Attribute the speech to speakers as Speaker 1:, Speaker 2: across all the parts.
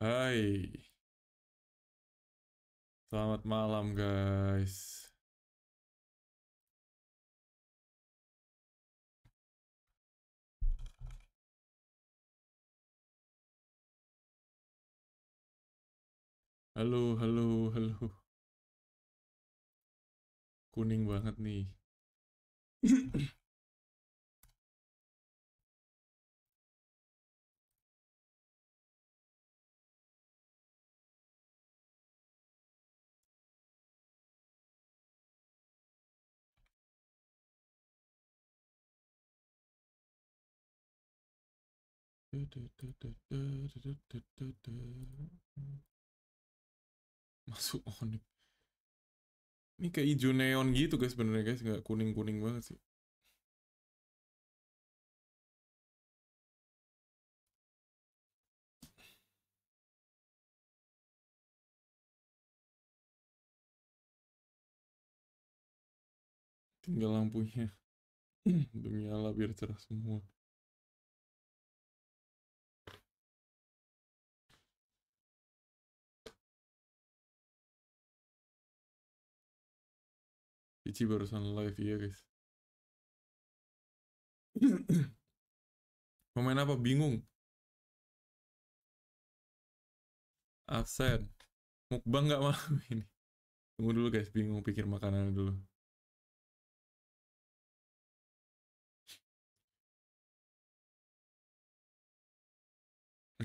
Speaker 1: Ay. Selamat malam, guys. Halo, halo, halo. Kuning banget nih. Masuk onik. Ini kayak hijau neon gitu guys sebenarnya guys, nggak kuning-kuning banget sih. Tinggal lampunya. Demi Allah biar cerah semua. Cici barusan live, ya guys. Pemain apa? Bingung. Absen. Mukbang nggak malam ini. Tunggu dulu guys, bingung pikir makanan dulu.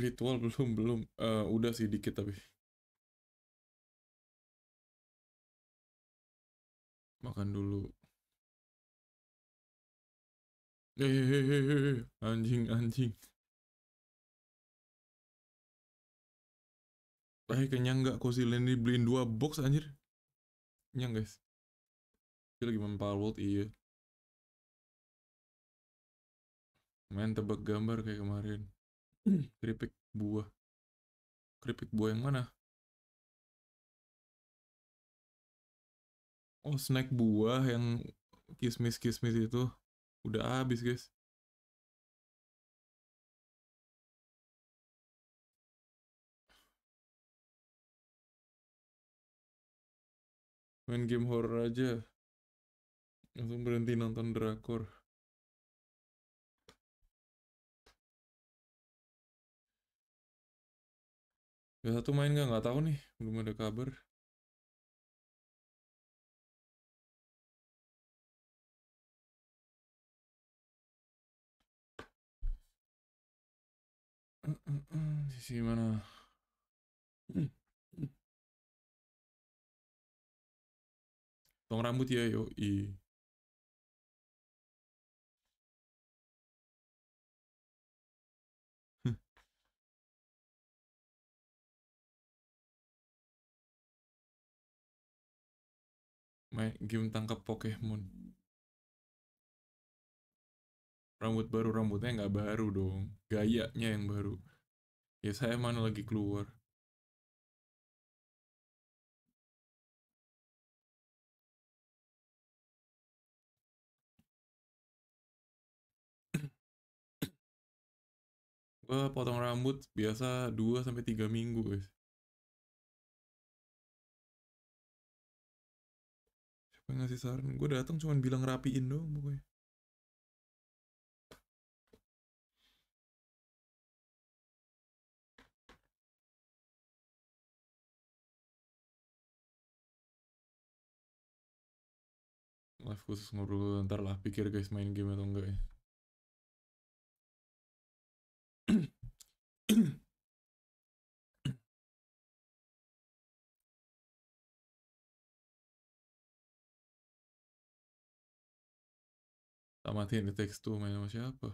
Speaker 1: Ritual belum belum, uh, ah, udah sih dikit tapi. makan dulu Hehehe, eh, eh, eh, anjing anjing Eh kenyang nggak si Lenny beliin dua box anjir Kenyang guys Dia lagi main world iya Main tebak gambar kayak kemarin Keripik buah Keripik buah yang mana? oh snack buah yang kismis kismis itu udah habis guys main game horror aja langsung berhenti nonton drakor Ya satu main nggak nggak tahu nih belum ada kabar si mana? dong rambut ya, yo i. Main game tangkap Pokemon rambut baru rambutnya nggak baru dong gayanya yang baru ya saya mana lagi keluar gue potong rambut biasa 2 sampai 3 minggu guys. Siapa ngasih saran? Gue datang cuman bilang rapiin dong. pokoknya. live khusus ngobrol ntar lah pikir guys main game atau enggak ya Tamatin di tuh main sama siapa?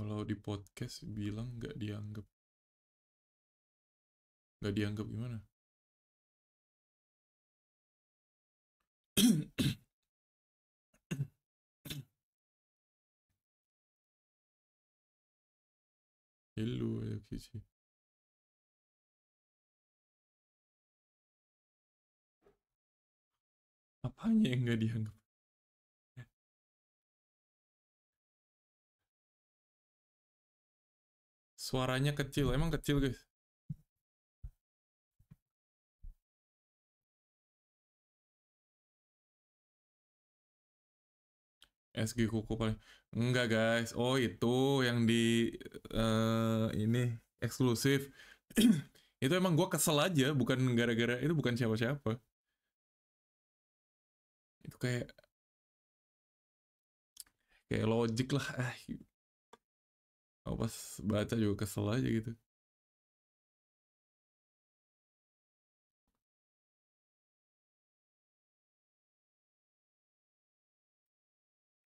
Speaker 1: kalau di podcast bilang nggak dianggap nggak dianggap gimana Hello ya Cici apanya yang nggak dianggap Suaranya kecil, emang kecil guys. SG Kuku paling enggak guys. Oh itu yang di
Speaker 2: uh, ini eksklusif. itu emang gue kesel aja, bukan gara-gara
Speaker 1: itu bukan siapa-siapa. Itu kayak kayak logik lah. Ah, aku pas baca juga kesel aja gitu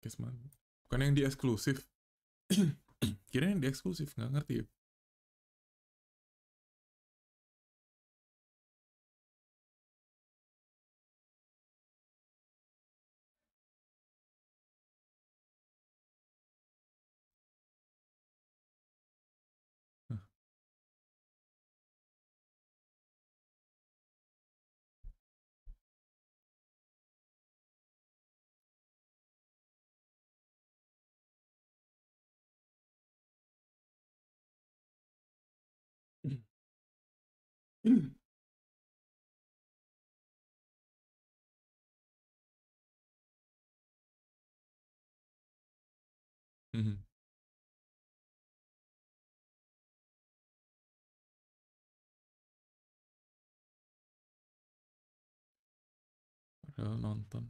Speaker 1: Kesman. Bukan yang di eksklusif. Kira yang di eksklusif, nggak ngerti ya. udah mm. mm-hmm. nonton.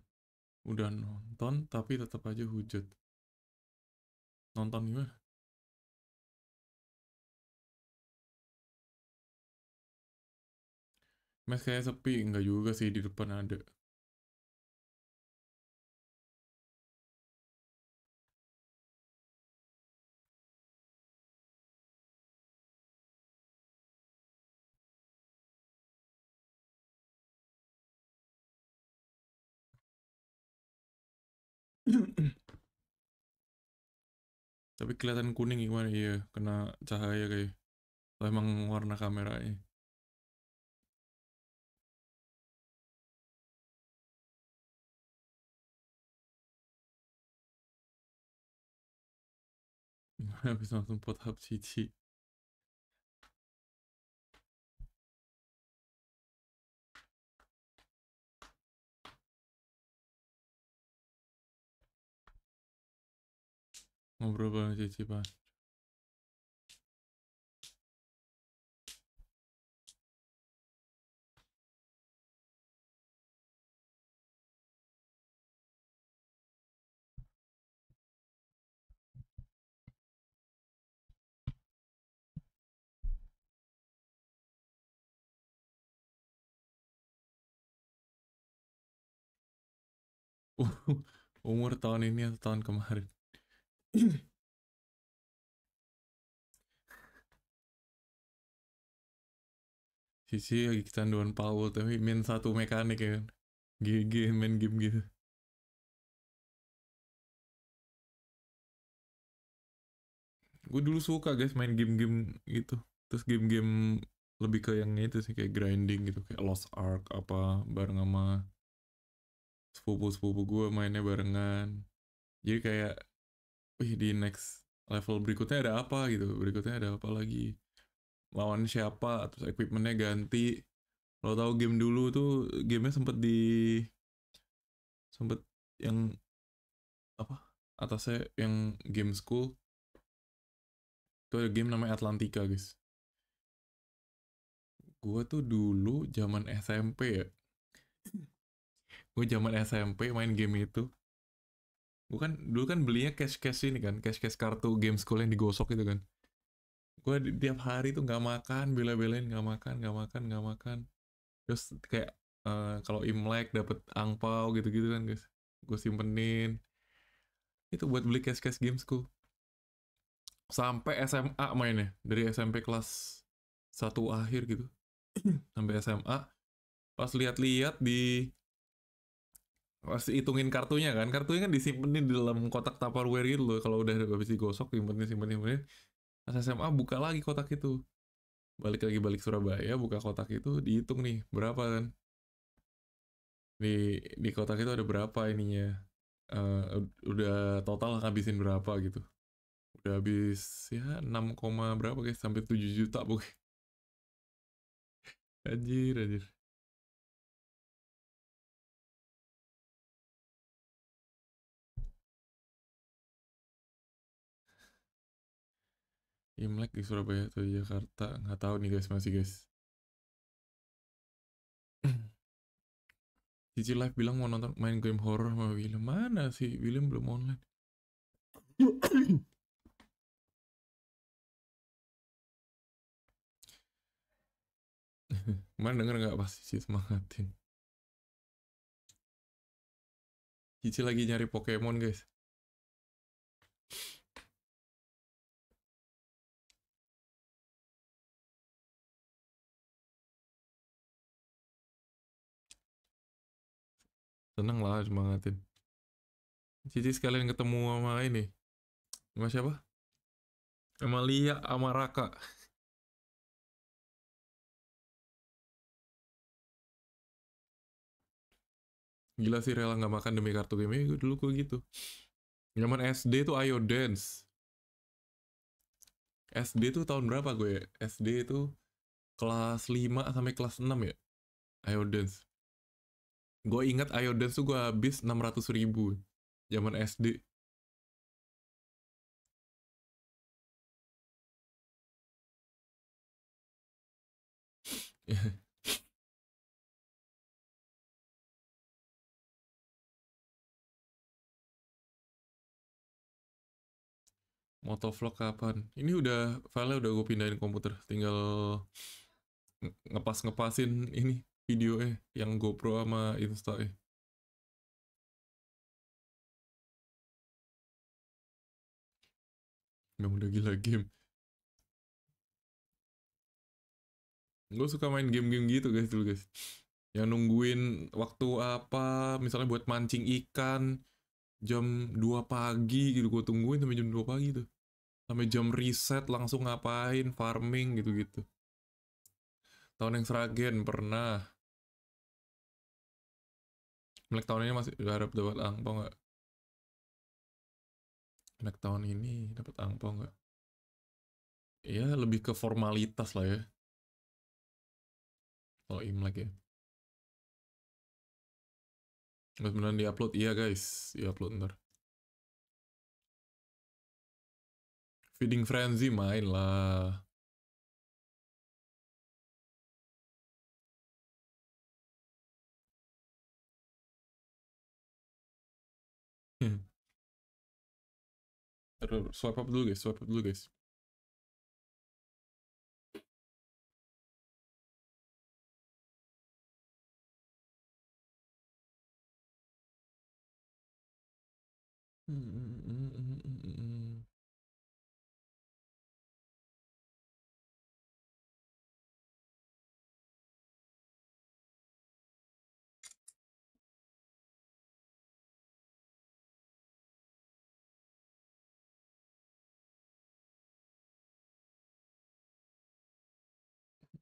Speaker 1: Udah nonton, tapi tetap aja hujut Nonton gimana? Mes kayak sepi, enggak juga sih di depan ada. Tapi kelihatan kuning gimana iya, kena cahaya kayak. Atau emang warna kameranya. já bych na tom potáhl přijít. Mám problém, děti, pane. umur tahun ini atau tahun kemarin. Cici lagi kecanduan Paul tapi main satu mekanik ya kan. GG main game gitu. Gue dulu suka guys main
Speaker 2: game-game gitu. Terus game-game lebih ke yang itu sih kayak grinding gitu kayak Lost Ark apa bareng sama sepupu-sepupu gue mainnya barengan jadi kayak wih di next level berikutnya ada apa gitu berikutnya ada apa lagi lawan siapa terus equipmentnya ganti lo tau game dulu tuh gamenya sempet di sempet yang apa atasnya yang game school itu ada game namanya Atlantica guys gue tuh dulu zaman SMP ya gue zaman SMP main game itu gue kan dulu kan belinya cash cash ini kan cash cash kartu game school yang digosok gitu kan gue di, tiap hari tuh nggak makan bela-belain nggak makan nggak makan nggak makan terus kayak uh, kalau imlek dapat angpau gitu-gitu kan guys gue simpenin itu buat beli cash cash game school sampai SMA mainnya dari SMP kelas satu akhir gitu sampai SMA pas lihat-lihat di pasti hitungin kartunya kan kartunya kan disimpenin di dalam kotak tupperware gitu loh kalau udah habis digosok simpenin simpenin simpenin pas SMA buka lagi kotak itu balik lagi balik Surabaya buka kotak itu dihitung nih berapa kan di di kotak itu ada berapa ininya uh, udah total habisin berapa gitu udah habis ya 6,
Speaker 1: berapa guys sampai 7 juta pokoknya anjir anjir Imlek di Surabaya atau di Jakarta nggak tahu nih guys masih guys
Speaker 2: Cici Live bilang mau nonton main game horror sama William mana sih William
Speaker 1: belum online Mana denger nggak pas Cici semangatin Cici lagi nyari Pokemon guys seneng lah semangatin Cici sekalian ketemu sama ini sama siapa sama Lia sama Raka Gila sih rela nggak makan demi kartu game ya, dulu gue gitu.
Speaker 2: nyaman SD tuh Ayo Dance. SD tuh tahun berapa gue ya? SD itu kelas 5 sampai kelas 6 ya? Ayo
Speaker 1: Dance. Gue ingat dance tuh gue habis 600 ribu. Zaman SD. Motovlog kapan? Ini udah filenya
Speaker 2: udah gue pindahin komputer, tinggal ngepas ngepasin ini video
Speaker 1: eh yang GoPro sama Insta eh Memang udah gila game Gue suka main game-game gitu guys dulu guys
Speaker 2: Yang nungguin waktu apa Misalnya buat mancing ikan Jam 2 pagi gitu Gue tungguin sampai jam 2 pagi tuh Sampai jam reset langsung ngapain Farming gitu-gitu Tahun yang seragen pernah
Speaker 1: Melek tahun ini masih harap dapat angpo nggak? Melek tahun ini dapat angpo nggak? Iya lebih ke formalitas lah ya. Kalau Imlek ya. Nggak di diupload? Iya guys, di upload ntar. Feeding Frenzy main lah. Swipe up do Lucas, swipe up do Mm-mm-mm-mm.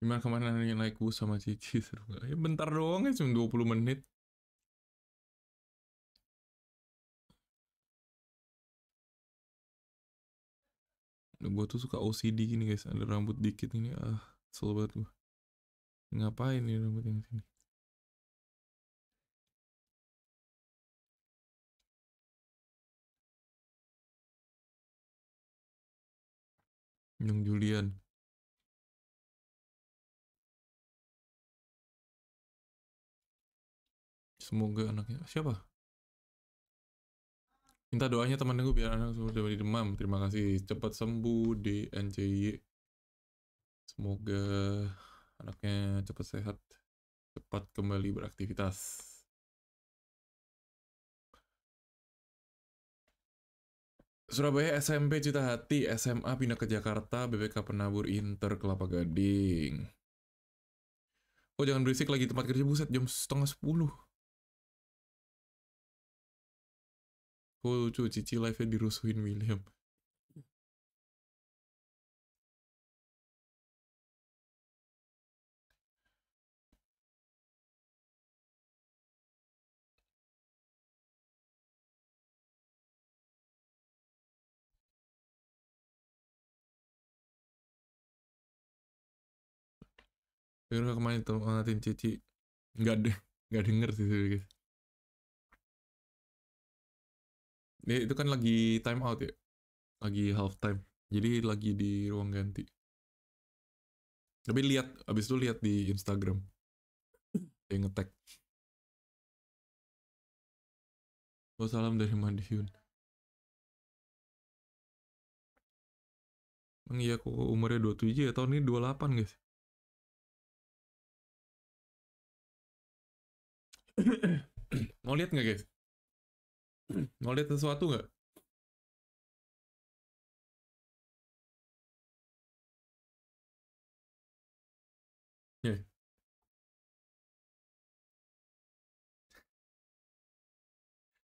Speaker 1: Gimana kemana nih naik bus sama Cici seru gak? Ya bentar doang ya cuma 20 menit. Gue tuh suka OCD gini guys, ada rambut dikit ini, ah, selamat banget gue. Ngapain nih rambut yang sini? Yang Julian. Semoga anaknya siapa? Minta
Speaker 2: doanya teman gue biar anak sudah dari demam. Terima kasih. Cepat sembuh di NCY.
Speaker 1: Semoga anaknya cepat sehat, cepat kembali beraktivitas.
Speaker 2: Surabaya SMP Cita Hati, SMA pindah ke Jakarta, BPK Penabur
Speaker 1: Inter Kelapa Gading. Oh jangan berisik lagi tempat kerja buset jam setengah sepuluh. Oh lucu Cici live-nya dirusuhin William. Yaudah kemarin tuh ngeliatin Cici nggak deh, nggak denger sih Dia itu kan lagi time out ya. Lagi half time. Jadi lagi di ruang ganti. Tapi lihat abis itu lihat di Instagram. yang ngetek. Oh, salam dari Madiun. Emang iya kok umurnya 27 ya, tahun ini 28 guys. Mau lihat nggak guys? Mau lihat sesuatu nggak?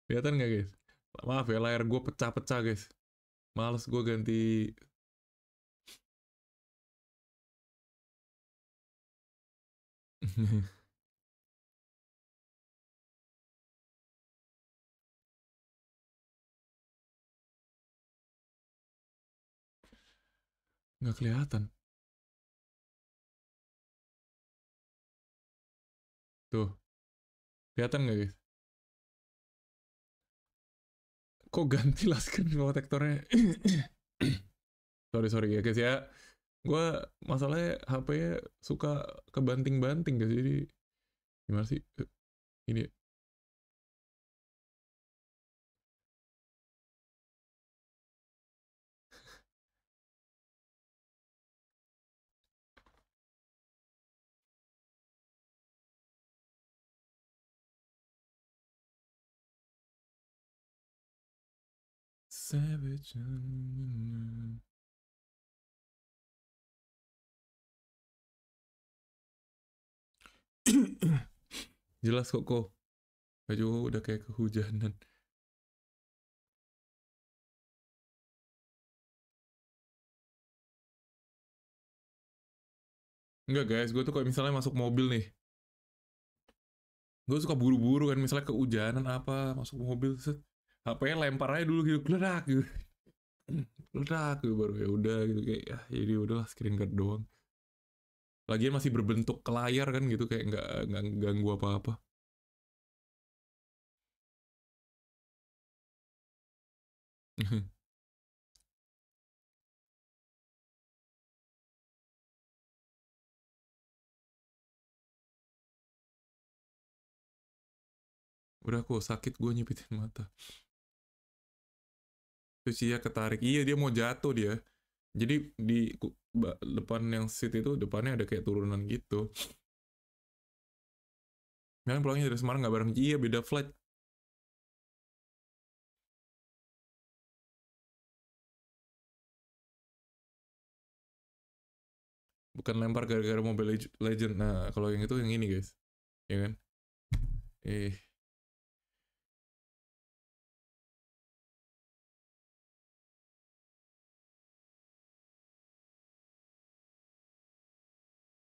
Speaker 1: Kelihatan nggak guys? Maaf ya, layar gue pecah-pecah guys. Males gue ganti... Nggak kelihatan. Tuh. Kelihatan nggak guys? Kok ganti last screen protektornya?
Speaker 2: sorry, sorry ya guys ya.
Speaker 1: Gue masalahnya HP-nya suka kebanting-banting guys. Jadi gimana sih? Ini savage. Jelas kok kok. Baju udah kayak kehujanan. Enggak guys, gue tuh kayak misalnya masuk mobil nih.
Speaker 2: Gue suka buru-buru kan, misalnya kehujanan apa, masuk mobil, set HP-nya lempar aja dulu gitu ledak gitu ledak gitu baru ya udah gitu kayak ah, ya jadi ya udahlah screen
Speaker 1: guard doang lagian masih berbentuk ke layar kan gitu kayak nggak nggak ganggu apa-apa Udah kok sakit gue nyepitin mata. Lucia ya, ketarik iya dia mau jatuh dia jadi di depan yang seat itu depannya ada kayak turunan gitu Kalian pulangnya dari Semarang nggak bareng iya beda flight bukan lempar gara-gara Mobile Legend. Nah, kalau yang itu yang ini, guys. Ya kan? Eh.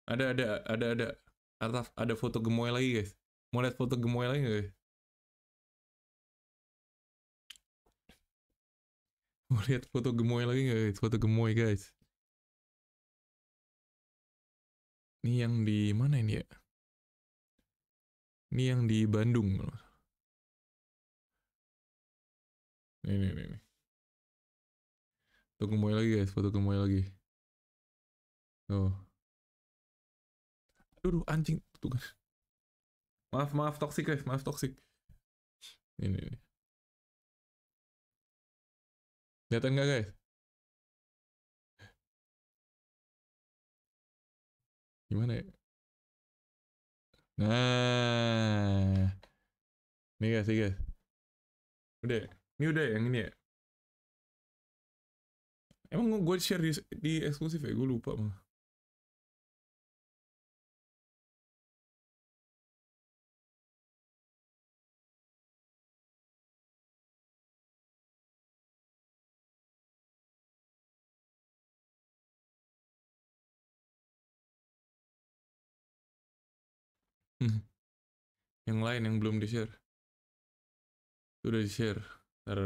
Speaker 1: Ada ada ada ada ada ada foto gemoy lagi guys. Mau lihat foto gemoy lagi guys? Mau lihat foto gemoy lagi guys? Foto gemoy guys. Ini yang di mana ini ya? Ini yang di Bandung. ini Ini ini ini. Foto gemoy lagi guys, foto gemoy lagi. Oh. Duduh anjing tuh Maaf maaf toksik guys, maaf toksik. Ini nih. Kelihatan enggak guys? Gimana ya? Nah, ini guys, ini guys. Udah, ini udah yang ini ya. Emang gue share di, di eksklusif ya, gue lupa malah. yang lain yang belum di share sudah di share Ter...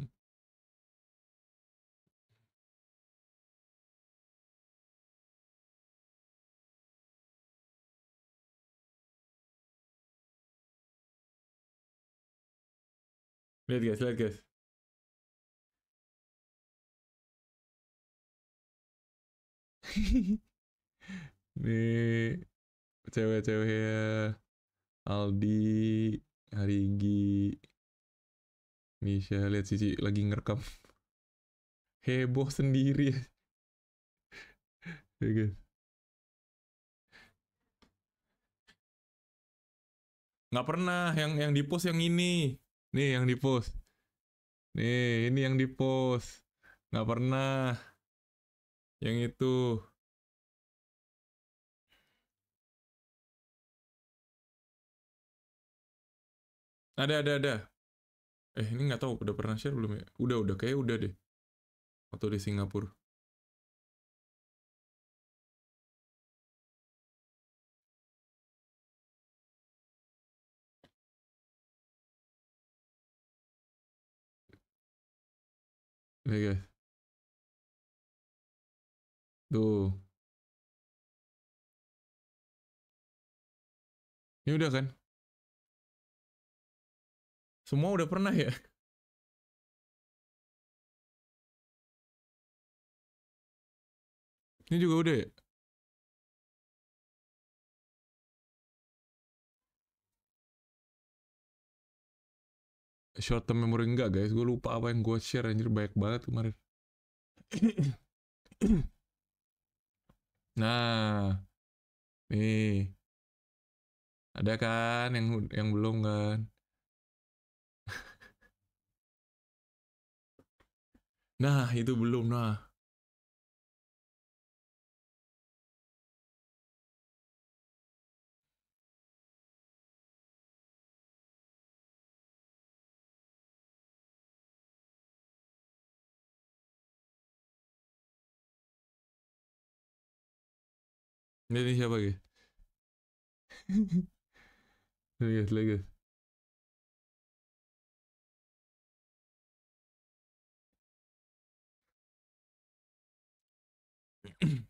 Speaker 1: Lihat guys, lihat guys. Ini
Speaker 2: cewek-cewek Aldi, Harigi, Misha, lihat Cici lagi ngerekam. Heboh sendiri. Oke.
Speaker 1: Ya, guys. Nggak pernah yang yang di post yang ini. Nih yang di post. Nih, ini yang di post. Nggak pernah. Yang itu. Ada, ada, ada. Eh, ini nggak tahu udah pernah share belum ya? Udah, udah. kayak udah deh. Waktu di Singapura. Ini iya. Tuh. Ini udah kan? Semua udah pernah ya? Ini juga udah ya? short term memory enggak guys gue lupa apa yang gue share anjir banyak banget kemarin
Speaker 2: nah nih
Speaker 1: ada kan yang yang belum kan nah itu belum nah Ne, nicht aber. Lege, lege. mm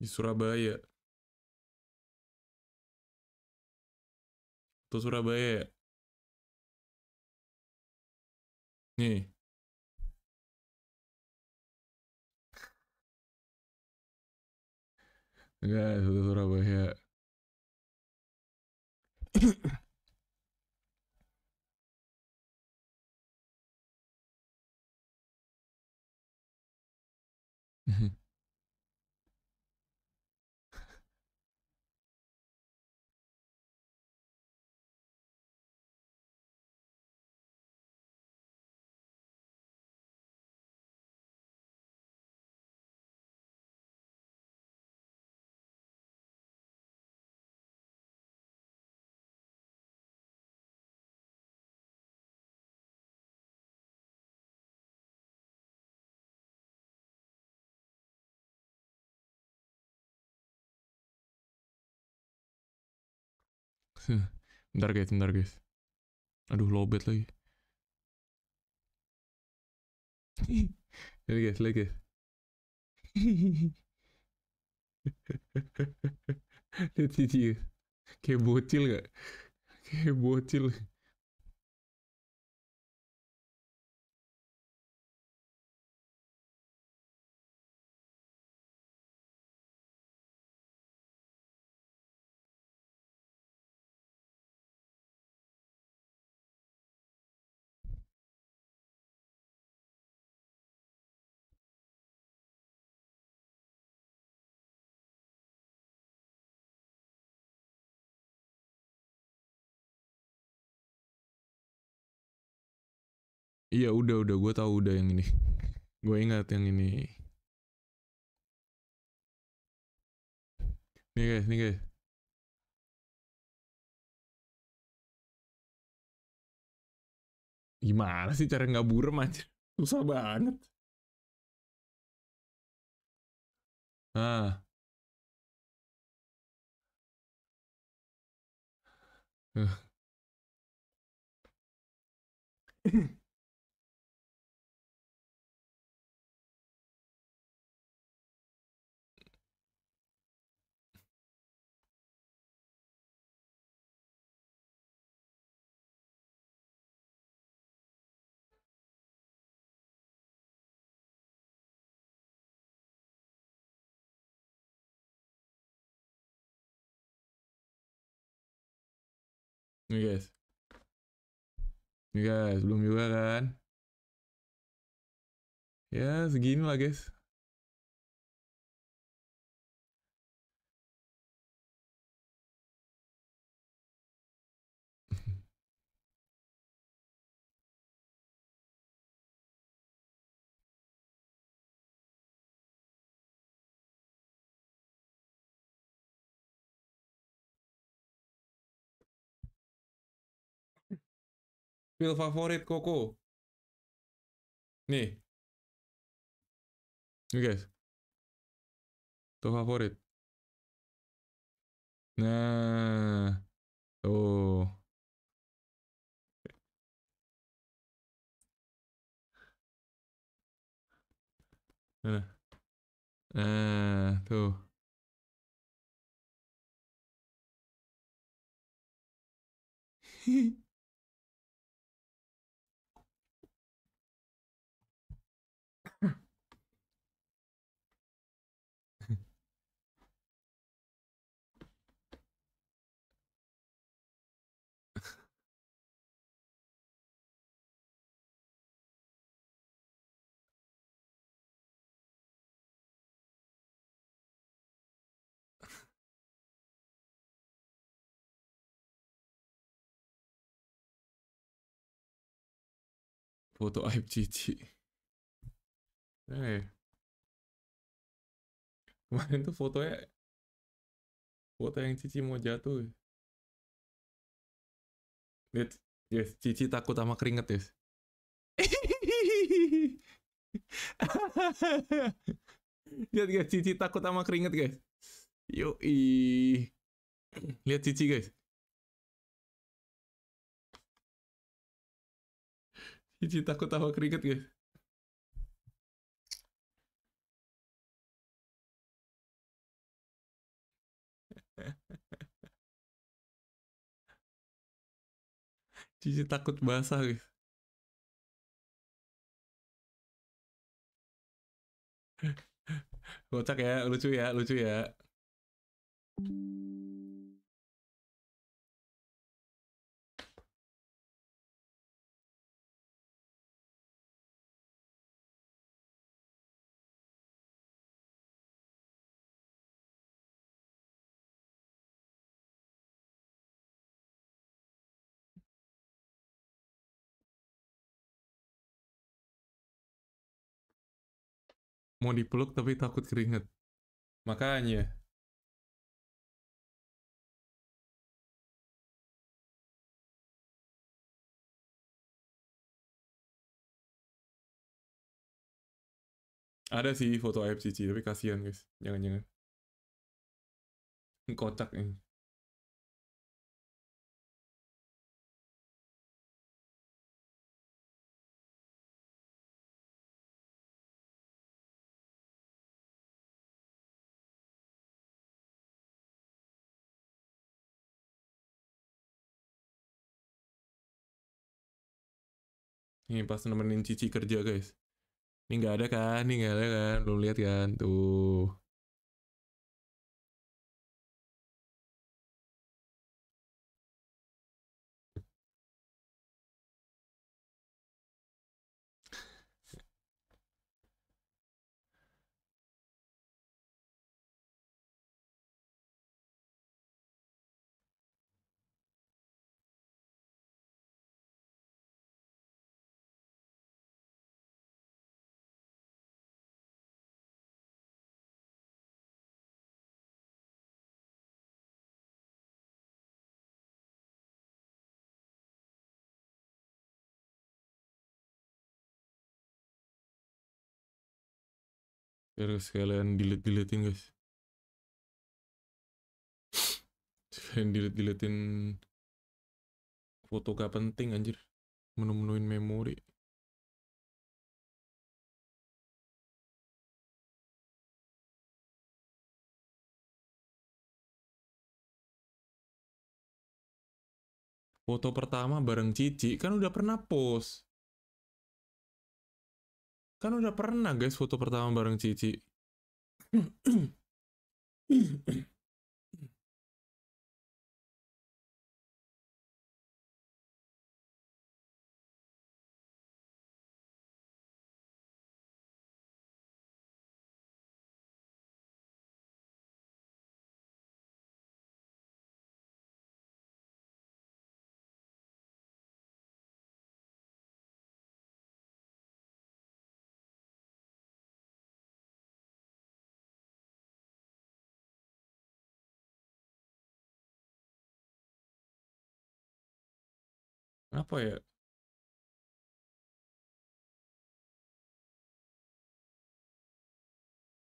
Speaker 1: di Surabaya. atau Surabaya. Ya? Nih. Enggak, Surabaya. bentar guys, bentar guys. Aduh, lobet lagi.
Speaker 2: lagi guys, lagi guys.
Speaker 1: lihat sih, kayak bocil gak? Kayak bocil. Iya udah udah gue tau udah yang ini. gue ingat yang ini. Nih guys, nih guys. Gimana sih cara nggak burem aja? Susah banget. Ah. Uh. Nih guys. Nih guys, belum juga kan? Ya, segini lah guys. Feel favorit Koko. Nih. Nih guys. Tuh favorit. Nah. Tuh. Nah. Nah, tuh. Hehehe Foto aib cici. Eh. Kemarin tuh fotonya foto yang cici mau jatuh.
Speaker 2: Lihat, yes, cici takut sama keringet, yes. Lihat guys, cici takut sama keringet, guys.
Speaker 1: Yoi. Lihat cici, guys. Cici takut tawa keringet guys. Cici takut basah guys. Kocak ya, lucu ya, lucu ya. mau dipeluk tapi takut keringet. Makanya. Ada sih foto FCC, tapi kasihan guys. Jangan-jangan. Kocak ini. Ini pas nemenin Cici kerja guys. Ini nggak ada kan? Ini nggak ada kan? Belum lihat kan? Tuh. biar sekalian delete deletein guys sekalian delete deletein foto gak penting anjir menu-menuin memori foto pertama bareng Cici kan udah pernah post Kan udah pernah guys foto pertama bareng Cici. apa ya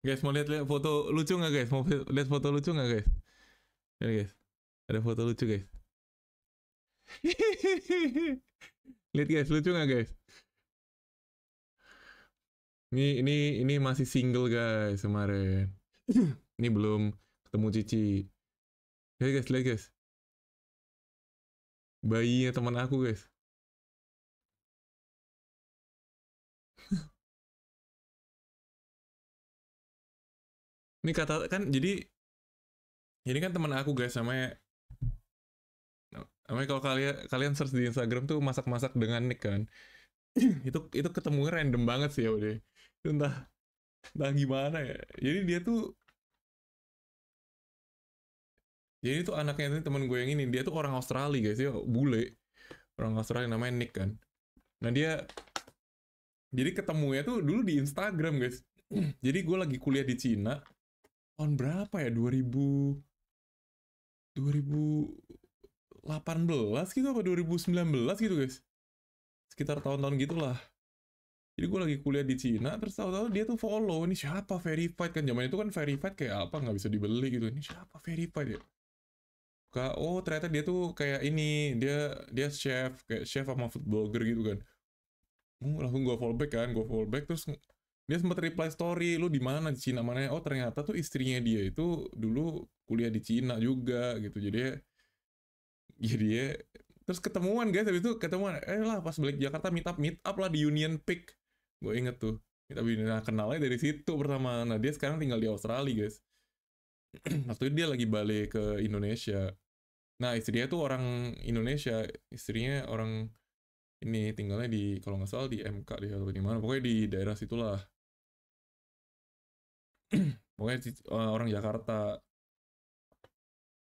Speaker 1: Guys mau lihat lihat foto lucu nggak guys? Mau lihat foto lucu
Speaker 2: nggak guys? Ini guys, ada foto lucu guys. lihat guys lucu nggak guys? Ini ini ini masih single guys kemarin. ini belum ketemu
Speaker 1: Cici. Lihat guys, lihat guys bayinya teman aku guys ini kata kan jadi ini kan teman aku guys namanya namanya kalau kalian kalian
Speaker 2: search di Instagram tuh masak-masak dengan nick kan itu itu ketemunya random banget sih ya udah entah entah gimana ya jadi dia tuh jadi itu anaknya teman gue yang ini dia tuh orang Australia guys, ya bule. Orang Australia namanya Nick kan. Nah dia jadi ketemu ya tuh dulu di Instagram guys. jadi gue lagi kuliah di Cina tahun berapa ya 2000 2018 gitu apa 2019 gitu guys sekitar tahun-tahun gitulah jadi gue lagi kuliah di Cina terus tahu-tahu dia tuh follow ini siapa verified kan zaman itu kan verified kayak apa nggak bisa dibeli gitu ini siapa verified ya oh ternyata dia tuh kayak ini dia dia chef kayak chef sama food blogger gitu kan uh, langsung gue follow back kan gue follow back terus dia sempat reply story lu di mana di Cina mana oh ternyata tuh istrinya dia itu dulu kuliah di Cina juga gitu jadi jadi ya terus ketemuan guys habis itu ketemuan eh lah pas balik Jakarta meet up meet up lah di Union Peak gue inget tuh kita nah, kenalnya dari situ pertama nah dia sekarang tinggal di Australia guys waktu itu dia lagi balik ke Indonesia Nah, istrinya tuh orang Indonesia, istrinya orang ini tinggalnya di kalau nggak salah di MK di atau di mana, pokoknya di daerah situlah. pokoknya eh, orang Jakarta.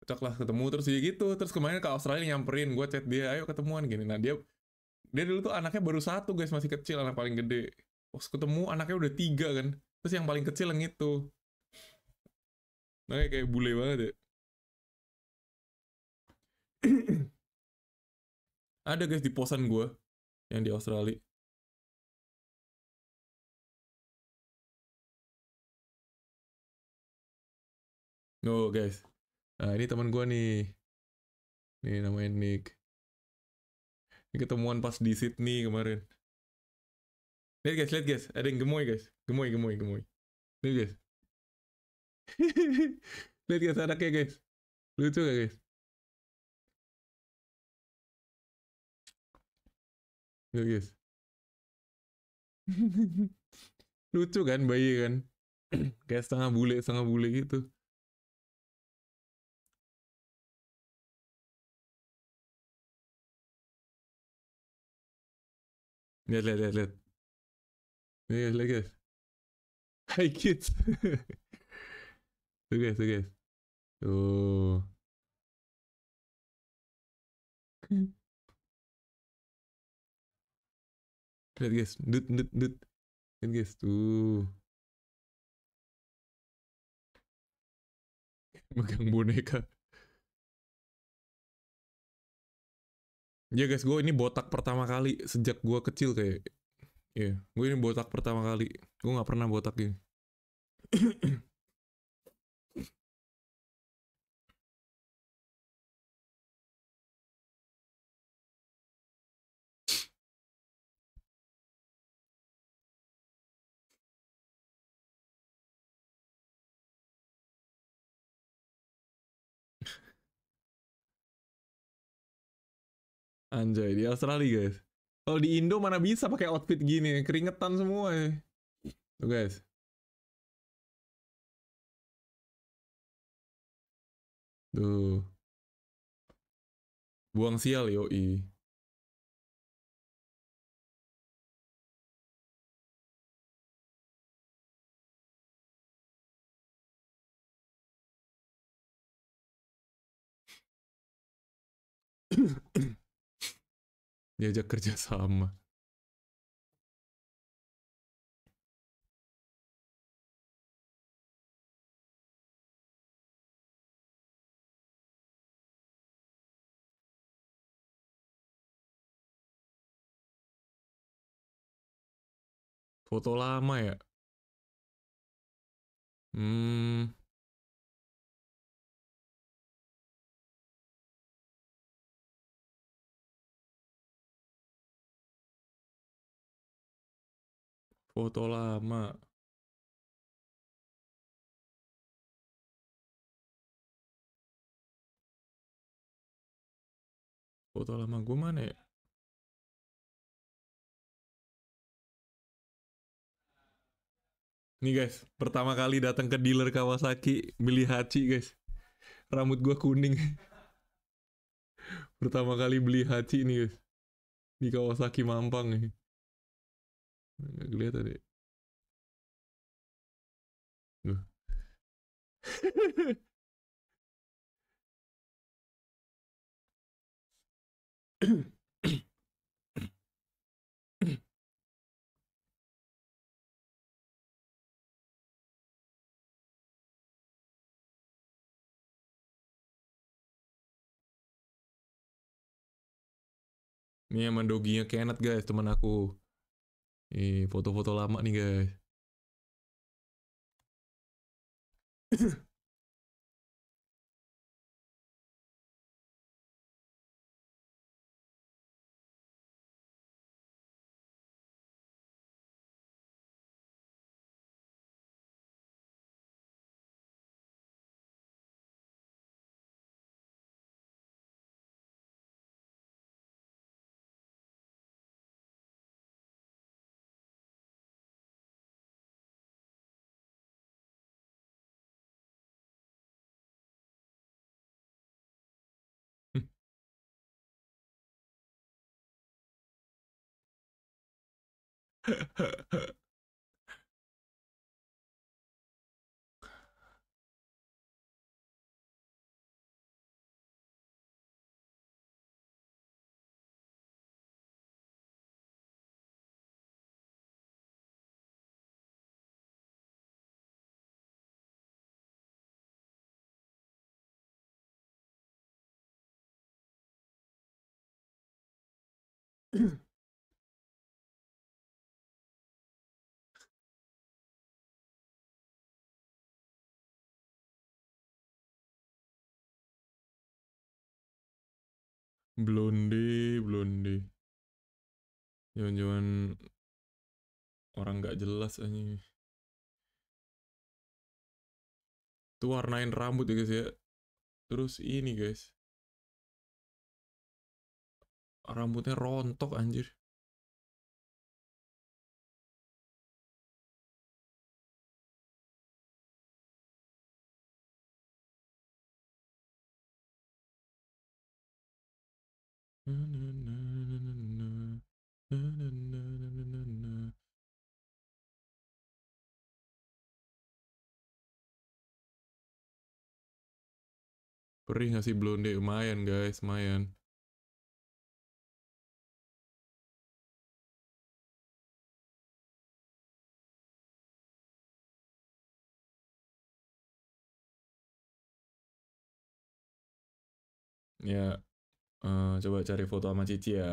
Speaker 2: Cocok lah ketemu terus dia ya gitu, terus kemarin ke Australia nyamperin, gue chat dia, ayo ketemuan gini. Nah, dia dia dulu tuh anaknya baru satu guys, masih kecil, anak paling gede. Pas ketemu anaknya
Speaker 1: udah tiga kan, terus yang paling kecil yang itu. Nah, kayak bule banget ya. Ada guys di posan gue yang di Australia. No guys, nah ini teman gue nih, nih namanya Nick.
Speaker 2: Ini ketemuan pas di Sydney kemarin. Lihat guys, lihat guys, ada yang gemoy
Speaker 1: guys, gemoy, gemoy, gemoy. Lihat guys, lihat guys anaknya guys, lucu gak guys? guys lucu kan bayi kan kayak setengah bule setengah bule gitu lihat lihat lihat lihat iya, guys lihat guys hi kids tuh guys tuh guys tuh Lihat guys, dut dut dut. Lihat guys, tuh. Megang boneka. Ya guys,
Speaker 2: gue ini botak pertama kali sejak gue kecil kayak. Ya, yeah, gue ini botak pertama kali.
Speaker 1: Gue nggak pernah botak gini. Ya. Anjay, di Australia guys. Kalau di Indo mana bisa pakai outfit gini, keringetan semua. Ya. Tuh guys. Tuh. Buang sial yoi. diajak kerja sama. Foto lama ya? Hmm, Foto lama. Foto lama gue mana ya? Nih guys, pertama kali datang ke dealer Kawasaki, beli Hachi guys.
Speaker 2: Rambut gue kuning. pertama kali beli Hachi nih guys.
Speaker 1: Di Kawasaki Mampang nih. Gak kelihatan ya? deh. Ini emang doginya Kenneth guys, teman aku. Ih, foto-foto lama nih guys. Mm-hmm. Blonde, blonde. Jangan-jangan orang nggak jelas aja. tuh warnain rambut ya guys ya. Terus ini guys. Rambutnya rontok anjir. Perih ngasih blonde, lumayan guys, lumayan. Ya, uh, coba cari foto sama Cici ya.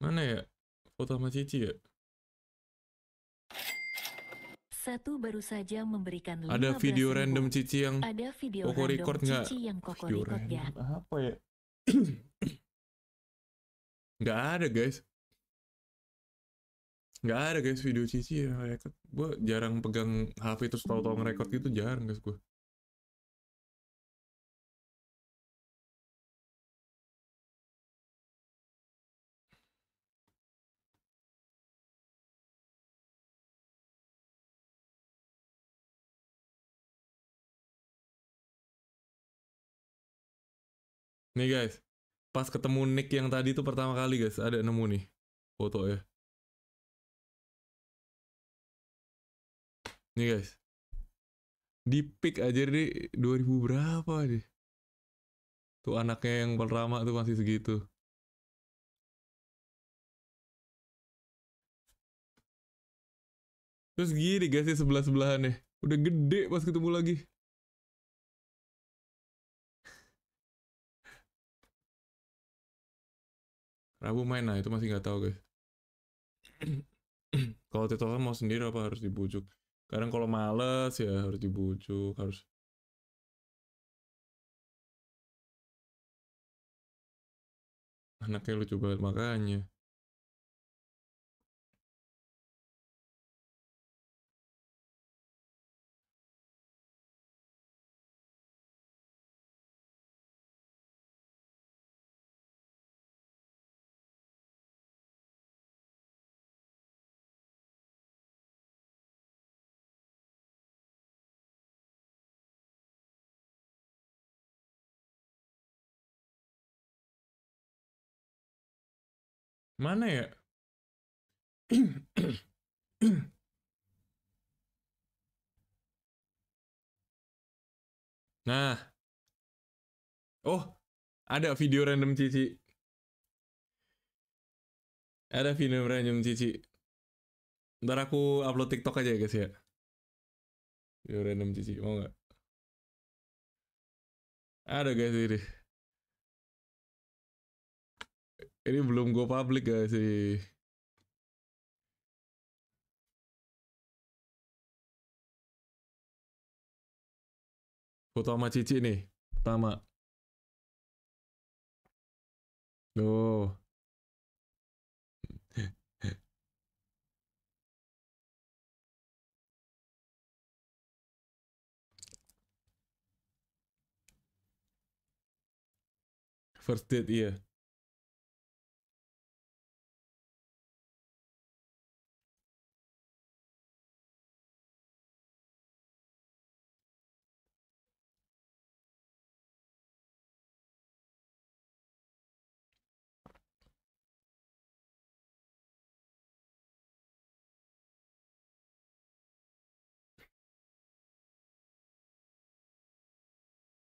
Speaker 1: Mana ya? Foto sama Cici ya?
Speaker 3: Satu baru saja memberikan Ada video random Cici yang ada
Speaker 1: video Koko record nggak? Video record ya. Apa
Speaker 2: ya? nggak ada guys nggak ada guys video Cici
Speaker 1: yang record gue jarang pegang HP terus tahu-tahu ngerekord gitu jarang guys gue Nih guys, pas ketemu Nick yang tadi tuh pertama kali guys ada nemu nih foto ya nih guys di pick aja deh 2000 berapa deh tuh anaknya yang pertama tuh masih segitu terus gini guys ya sebelah sebelahan deh udah gede pas ketemu lagi Rabu main lah itu masih nggak tahu guys kalau Titokan mau sendiri apa harus dibujuk kadang kalau males ya harus dibujuk harus anaknya lucu banget makanya Mana ya? nah. Oh, ada video random Cici. Ada video random Cici. Ntar aku upload TikTok aja ya guys ya. Video random Cici, mau nggak? Ada guys ini. Ini belum gue publik gak sih? Foto sama Cici nih, pertama. Tuh. First date, iya. Yeah.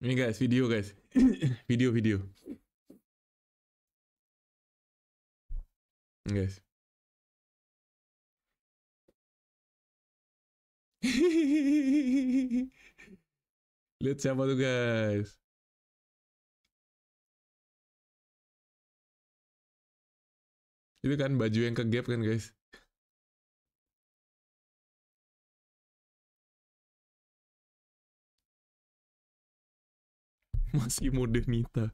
Speaker 1: Ini guys, video guys. video, video. guys. Lihat siapa tuh guys. Itu kan baju yang kegap kan guys. masih modernita Nita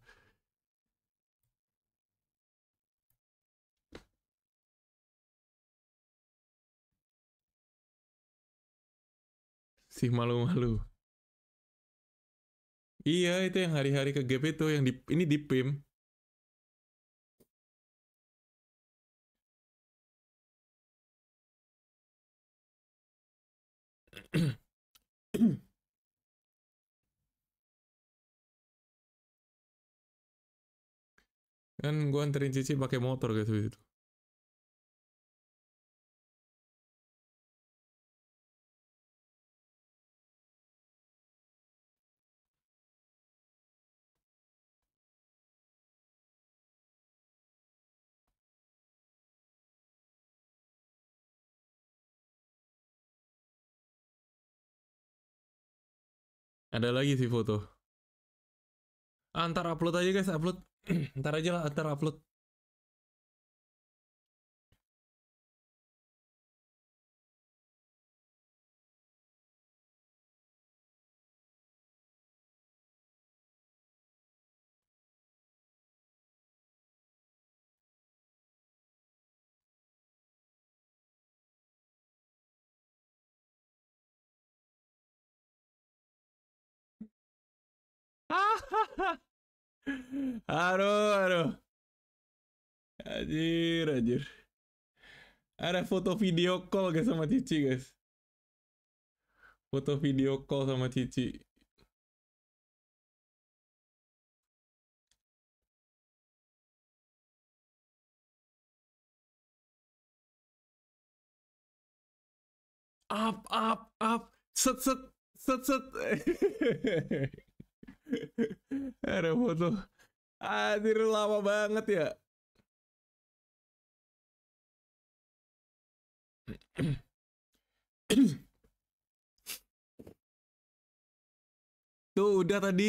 Speaker 1: si malu-malu iya itu yang hari-hari ke GP itu yang di ini di pim mm kan gue anterin Cici pakai motor gitu itu Ada lagi sih foto. Antar ah, upload aja guys, upload. ntar aja lah ntar upload Ha ha, ha. Aduh, aduh.
Speaker 2: Anjir, anjir. Ada foto video call guys sama
Speaker 1: Cici guys. Foto video call sama Cici. Up, up, up. Set, set, set, set. Ada foto. Anjir lama banget ya. Tuh udah tadi.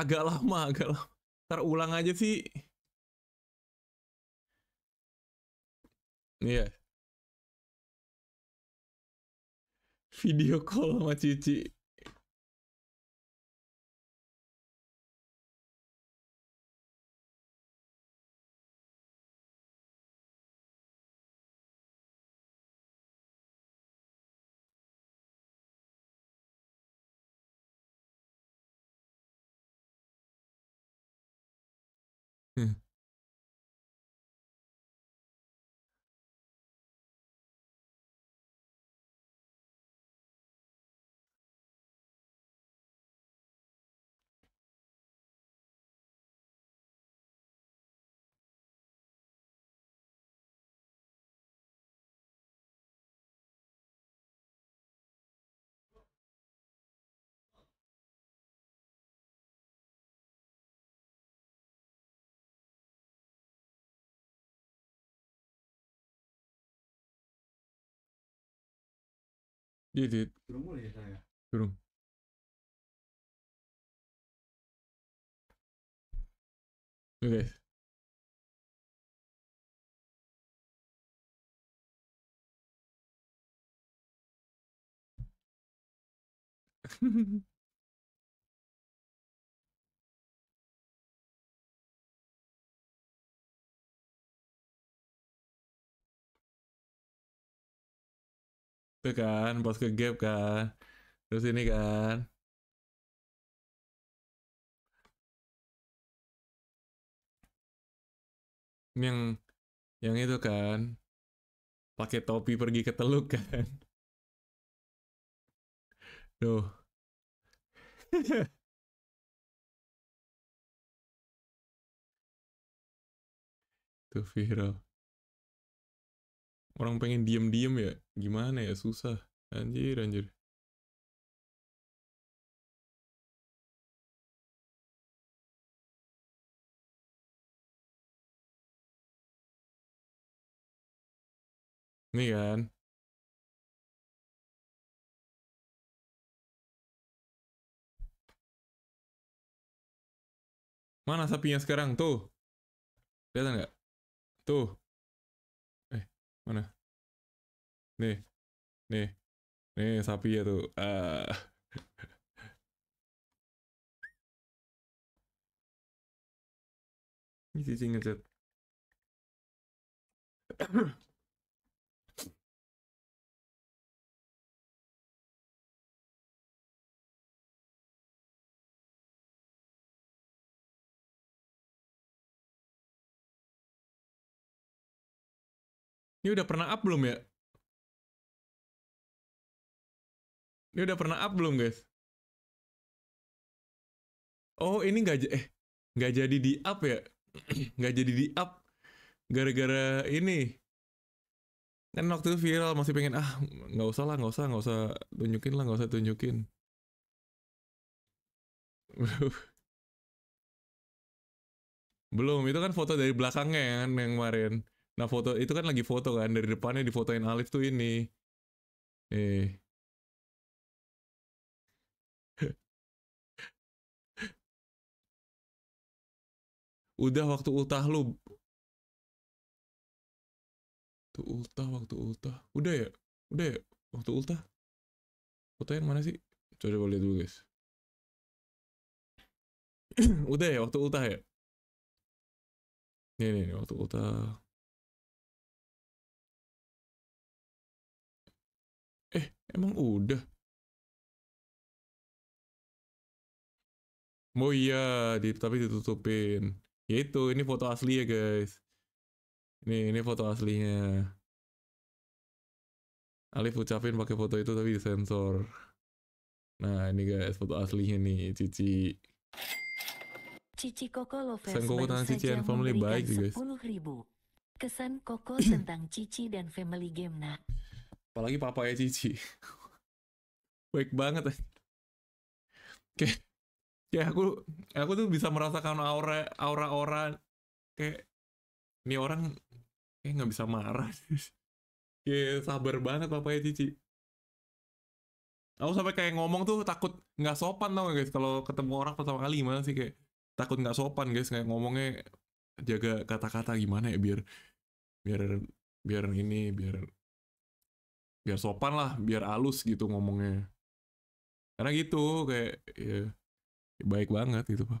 Speaker 1: Agak lama, agak lama. Terulang aja sih. Iya. Yeah. video call sama Cici You did. 그런 걸 예상해. 그럼. Okay. ke kan pas ke gap kan terus ini kan yang yang itu kan pakai topi pergi ke teluk kan tuh tuh viral orang pengen diem-diem ya gimana ya susah anjir anjir Nih kan. Mana sapinya sekarang? Tuh. Kelihatan nggak? Tuh. Mana? Nih. Nih. Nih sapi ya tuh. Uh. Ini cacing ngecat. Ini udah pernah up belum ya? Ini udah pernah up belum guys? Oh ini nggak eh nggak jadi
Speaker 2: di up ya? Nggak jadi di up gara-gara ini. Kan waktu itu viral masih pengen ah nggak usah lah nggak usah nggak usah tunjukin lah nggak usah tunjukin. Belum, itu kan foto dari belakangnya kan yang kemarin. Nah foto itu kan lagi foto kan dari
Speaker 1: depannya difotoin Alif tuh ini. Eh. Udah waktu ultah lu. Tuh ultah waktu ultah. Udah ya? Udah ya? Waktu ultah? Fotoin mana sih? Coba, coba dulu guys. Udah ya waktu ultah ya? Nih nih, nih waktu ultah. Emang udah? Oh iya, di, tapi ditutupin.
Speaker 2: Ya itu, ini foto asli ya guys. Ini, ini foto aslinya. Alif ucapin pakai foto itu tapi disensor. Nah ini guys, foto aslinya nih, Cici.
Speaker 3: Cici Koko Lovers Kesan Koko tentang Cici and Family baik guys. Kesan Koko tentang Cici dan Family Game nah
Speaker 2: apalagi papa ya Cici baik banget kayak kayak aku aku tuh bisa merasakan aura aura aura kayak ini orang kayak nggak bisa marah kayak sabar banget papa ya Cici aku sampai kayak ngomong tuh takut nggak sopan tau gak guys kalau ketemu orang pertama kali gimana sih kayak takut nggak sopan guys kayak ngomongnya jaga kata-kata gimana ya biar biar biar ini
Speaker 1: biar biar sopan lah biar halus gitu ngomongnya karena gitu kayak ya, ya baik banget gitu pak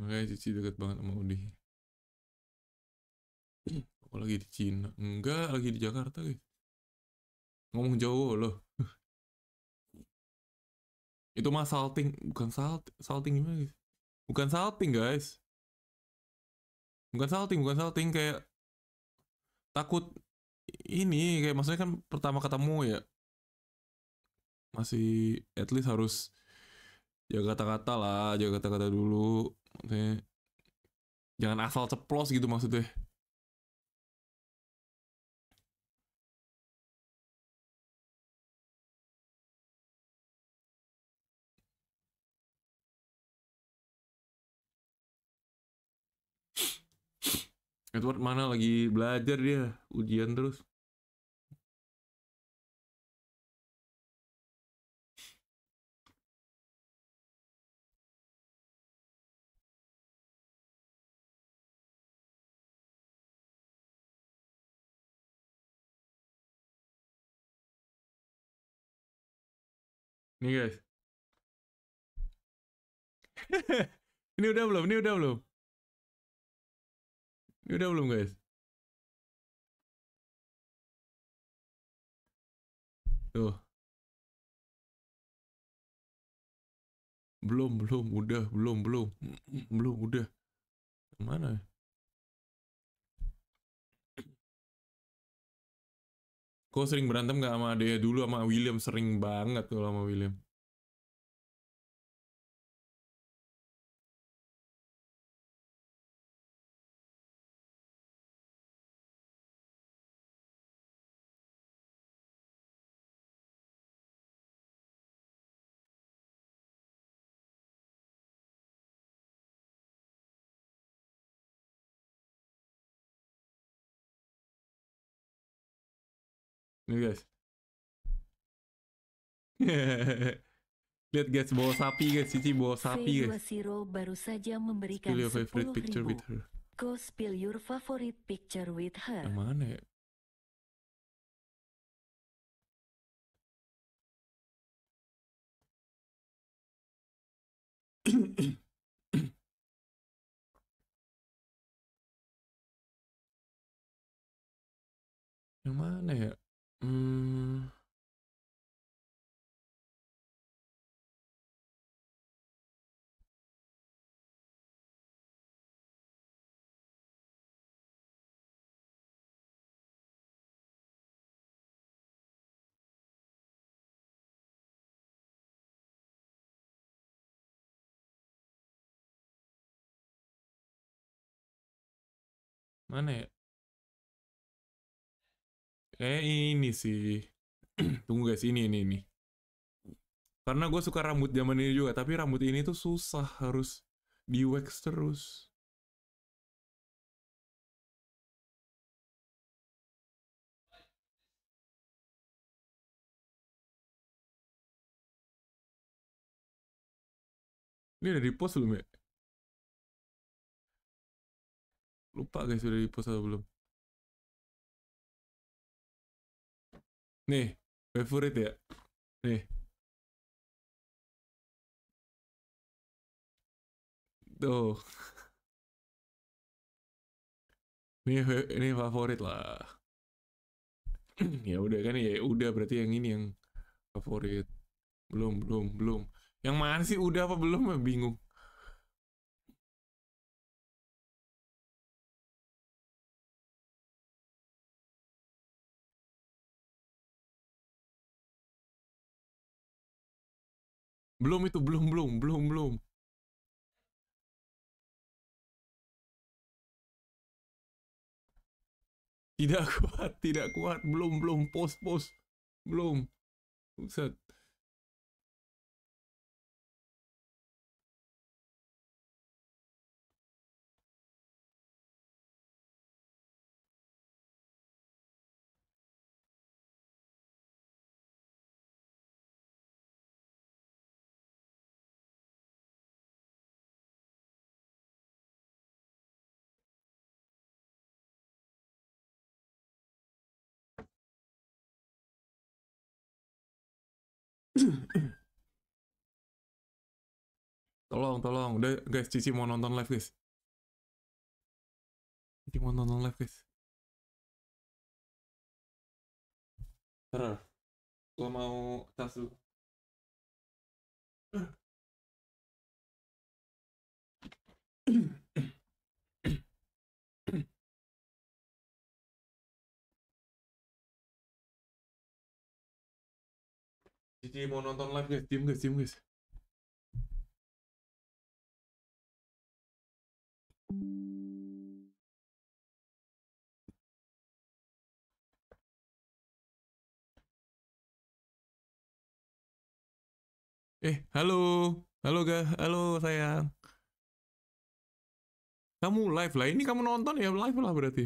Speaker 1: Makanya Cici deket banget sama Udi. Oh, lagi di Cina. Enggak, lagi di Jakarta, guys. Eh. Ngomong Jawa loh. Itu mah salting, bukan salting, salting gimana, guys? Bukan salting, guys. Bukan
Speaker 2: salting, bukan salting kayak takut ini kayak maksudnya kan pertama ketemu ya. Masih at least harus
Speaker 1: jaga kata-kata lah, jaga kata-kata dulu. Maksudnya jangan asal ceplos gitu maksudnya Edward mana lagi belajar dia ujian terus Nih guys. ini udah belum? Ini udah belum? Udah belum guys? Tuh. Belum, belum, udah, belum, belum. Belum, udah. Mana Kok sering berantem gak sama dia dulu sama William? Sering banget tuh sama William. Nih guys. Lihat guys, bawa sapi guys,
Speaker 2: Cici bawa sapi guys.
Speaker 3: Siro baru saja memberikan spill your favorite picture with her. Go spill
Speaker 1: your favorite picture with her. Yang mana ya? Yang mana ya? Mm. eh ini sih.
Speaker 2: Tunggu guys, ini, ini, ini. Karena gue suka rambut zaman ini juga, tapi rambut
Speaker 1: ini tuh susah harus di wax terus. Ini udah di post belum ya? Lupa guys udah di post atau belum. Nih, favorit ya. Nih. Tuh. Ini ini favorit lah. ya udah kan ya
Speaker 2: udah berarti yang ini yang favorit. Belum, belum, belum. Yang mana sih udah apa
Speaker 1: belum ya bingung. Belum itu, belum, belum, belum, belum. Tidak kuat, tidak kuat. Belum, belum, post, post. Belum. Buset. tolong, tolong. Udah, guys, Cici mau nonton live, guys. Cici mau nonton live, guys. Terus, lo mau tas dulu. Cici mau nonton live guys, diem guys, diem guys. Eh, halo. Halo, ga. Halo, sayang. Kamu live lah. Ini kamu nonton ya live lah berarti.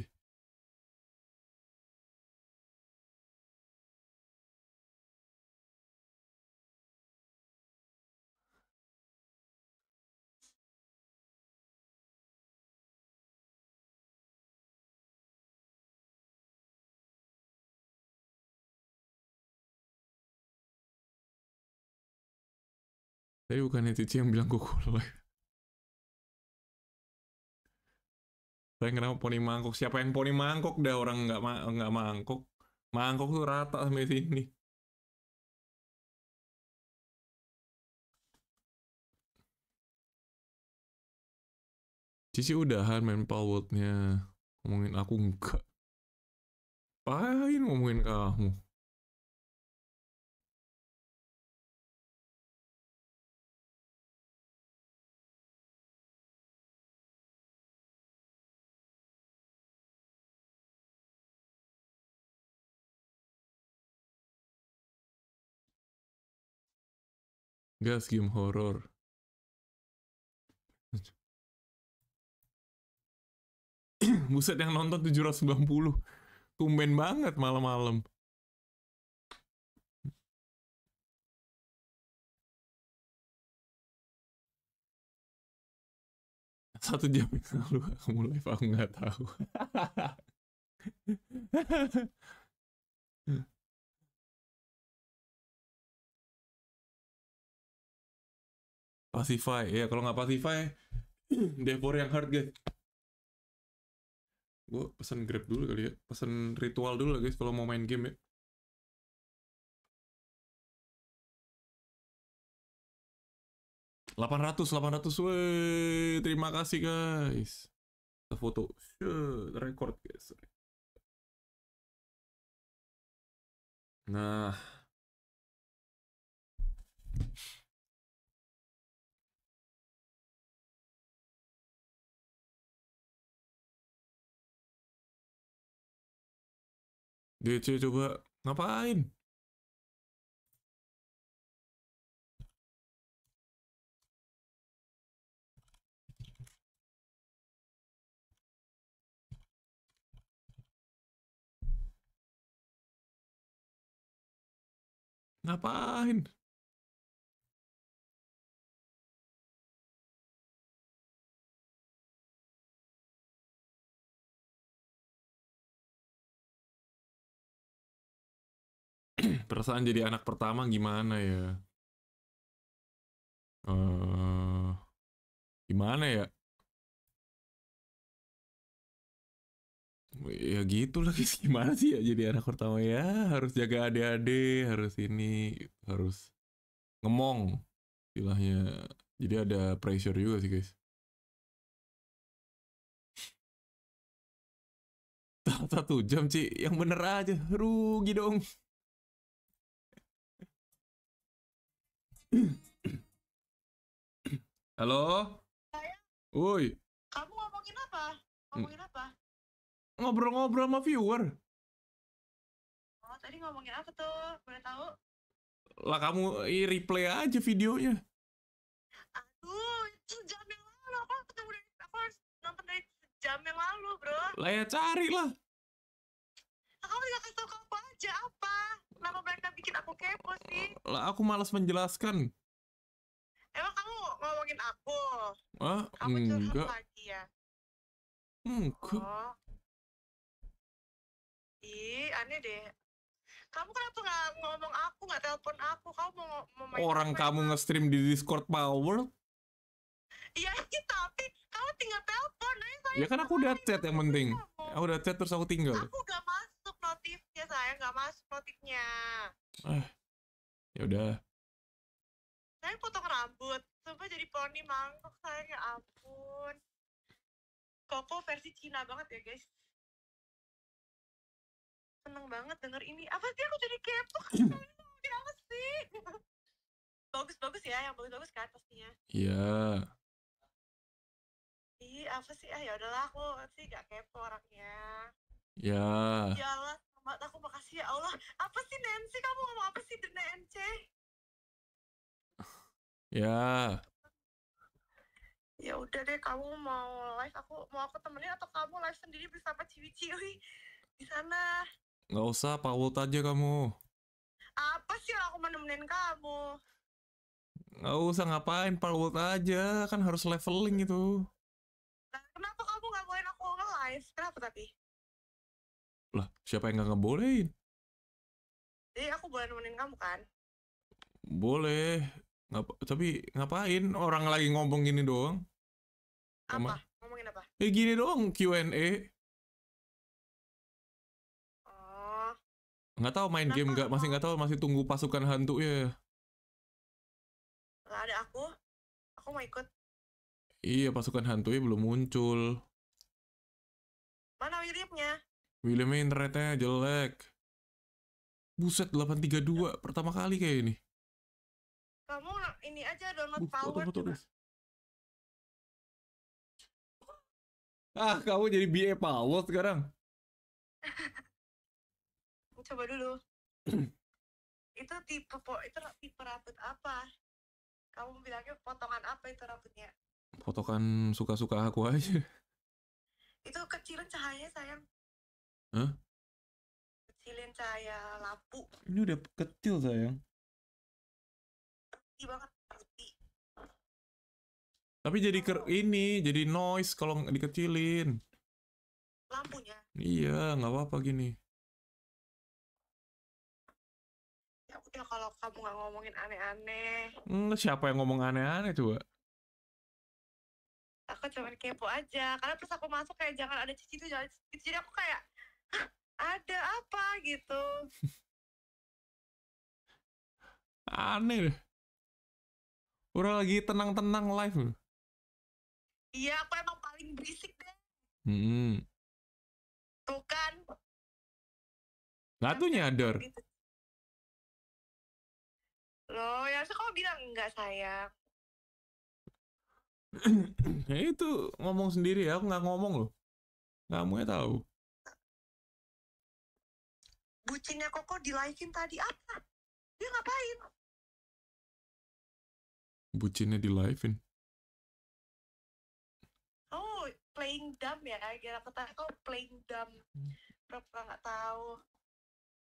Speaker 1: Tapi bukan Cici yang bilang loh. Saya kenapa
Speaker 2: poni mangkok? Siapa yang poni mangkok dah orang nggak ma nggak mangkok? Mangkok tuh rata sampai sini.
Speaker 1: Cici udahan main power nya Ngomongin aku enggak. Pahin ngomongin kamu. Gas game horror. Buset yang nonton 790. Tumben banget malam-malam. Satu jam yang lalu kamu live, aku nggak tahu. Pacify ya kalau nggak Pacify Devor yang hard guys gue pesen grab dulu kali ya pesen ritual dulu lah guys kalau mau main game ya delapan ratus delapan ratus terima kasih guys kita foto Shoot, record guys nah Youtuber Nummer ein. Na, bein! perasaan jadi anak pertama gimana ya uh, gimana ya ya gitu lah guys gimana sih ya jadi anak pertama ya harus jaga adik-adik harus ini harus ngemong istilahnya jadi ada pressure juga sih guys satu jam sih yang bener aja rugi dong
Speaker 2: Halo? Woi.
Speaker 4: Kamu ngomongin apa? Ngomongin apa?
Speaker 2: Ngobrol-ngobrol sama viewer.
Speaker 4: Oh, tadi ngomongin apa tuh? Boleh tahu?
Speaker 2: Lah kamu i replay aja videonya.
Speaker 4: Aduh, sejam yang lalu aku ketemu dari aku nonton dari jam yang lalu, Bro. Lah ya cari lah. Oh, ya, kamu tinggal kasih tau aku aja apa kenapa mereka bikin aku kepo sih
Speaker 2: lah aku malas menjelaskan
Speaker 4: emang kamu ngomongin aku
Speaker 1: ah kamu enggak lagi ya enggak
Speaker 4: oh. ih aneh deh kamu kenapa nggak ngomong aku nggak telepon aku kamu
Speaker 2: mau, mau main orang main kamu nge-stream di Discord Power
Speaker 4: iya tapi kamu tinggal telepon
Speaker 2: aja ya kan aku udah chat yang penting aku udah chat terus aku tinggal aku gak masuk notifnya saya
Speaker 4: nggak masuk notifnya
Speaker 5: ah ya udah
Speaker 4: saya potong rambut sumpah jadi poni mangkok saya ya ampun koko versi Cina banget ya guys seneng banget denger ini apa sih aku jadi kepo hmm. apa sih bagus-bagus ya yang bagus-bagus kan pastinya
Speaker 1: iya
Speaker 5: yeah.
Speaker 4: ih apa sih ah ya udahlah aku sih gak kepo orangnya
Speaker 1: Ya. Ya
Speaker 4: Allah, aku makasih ya Allah. Apa sih Nancy? Kamu ngomong apa sih dengan NC? Ya. Ya udah deh, kamu mau live aku mau aku temenin atau kamu live sendiri bersama ciwi-ciwi di sana?
Speaker 2: Gak usah, Wult aja kamu.
Speaker 4: Apa sih aku menemenin kamu?
Speaker 2: Gak usah ngapain, Wult aja. Kan harus leveling itu.
Speaker 4: Nah, kenapa kamu gak boleh aku nge-live? Kenapa tapi?
Speaker 2: Lah, siapa yang gak ngebolehin?
Speaker 4: Jadi iya, aku boleh nemenin kamu kan?
Speaker 2: Boleh. Ngap tapi ngapain orang lagi ngomong gini doang? Sama... Ngomongin apa? Eh gini doang Q&A.
Speaker 1: Oh. Nggak tahu main game nggak? Masih nggak tahu masih tunggu pasukan hantu ya.
Speaker 4: Nggak ada aku. Aku mau ikut.
Speaker 2: Iya pasukan ya belum muncul.
Speaker 4: Mana wiripnya?
Speaker 2: William internetnya jelek. Buset 832
Speaker 1: ya. pertama kali kayak ini.
Speaker 4: Kamu ini aja download uh, power. Auto,
Speaker 1: Ah, kamu jadi BA power sekarang. Coba dulu.
Speaker 4: itu tipe itu tipe rambut apa? Kamu bilangnya potongan apa itu rambutnya?
Speaker 2: Potongan suka-suka aku aja.
Speaker 4: itu kecilan cahayanya sayang. Kecilin cahaya lampu.
Speaker 1: Ini udah kecil sayang. Kecil banget Tapi jadi ker ini jadi noise kalau dikecilin. Lampunya.
Speaker 2: Iya, nggak apa-apa gini. Ya udah kalau kamu nggak ngomongin aneh-aneh. Hmm, siapa yang ngomong aneh-aneh coba?
Speaker 4: aku cuma kepo aja karena terus aku masuk kayak jangan ada cici itu jangan itu jadi aku kayak ada apa gitu
Speaker 1: aneh deh Udah lagi tenang-tenang live loh.
Speaker 4: Iya, aku emang paling berisik deh.
Speaker 1: Hmm. Tuh kan. Gak tuh nyadar. Gitu. Loh, ya kok bilang enggak sayang.
Speaker 2: ya itu ngomong sendiri ya, aku gak ngomong loh. Kamu ya
Speaker 1: tahu
Speaker 4: bucinnya Koko di like tadi apa? Dia ngapain?
Speaker 1: Bucinnya di live-in.
Speaker 4: Oh, playing dumb ya? gila kata kau playing dumb. Rob nggak tahu.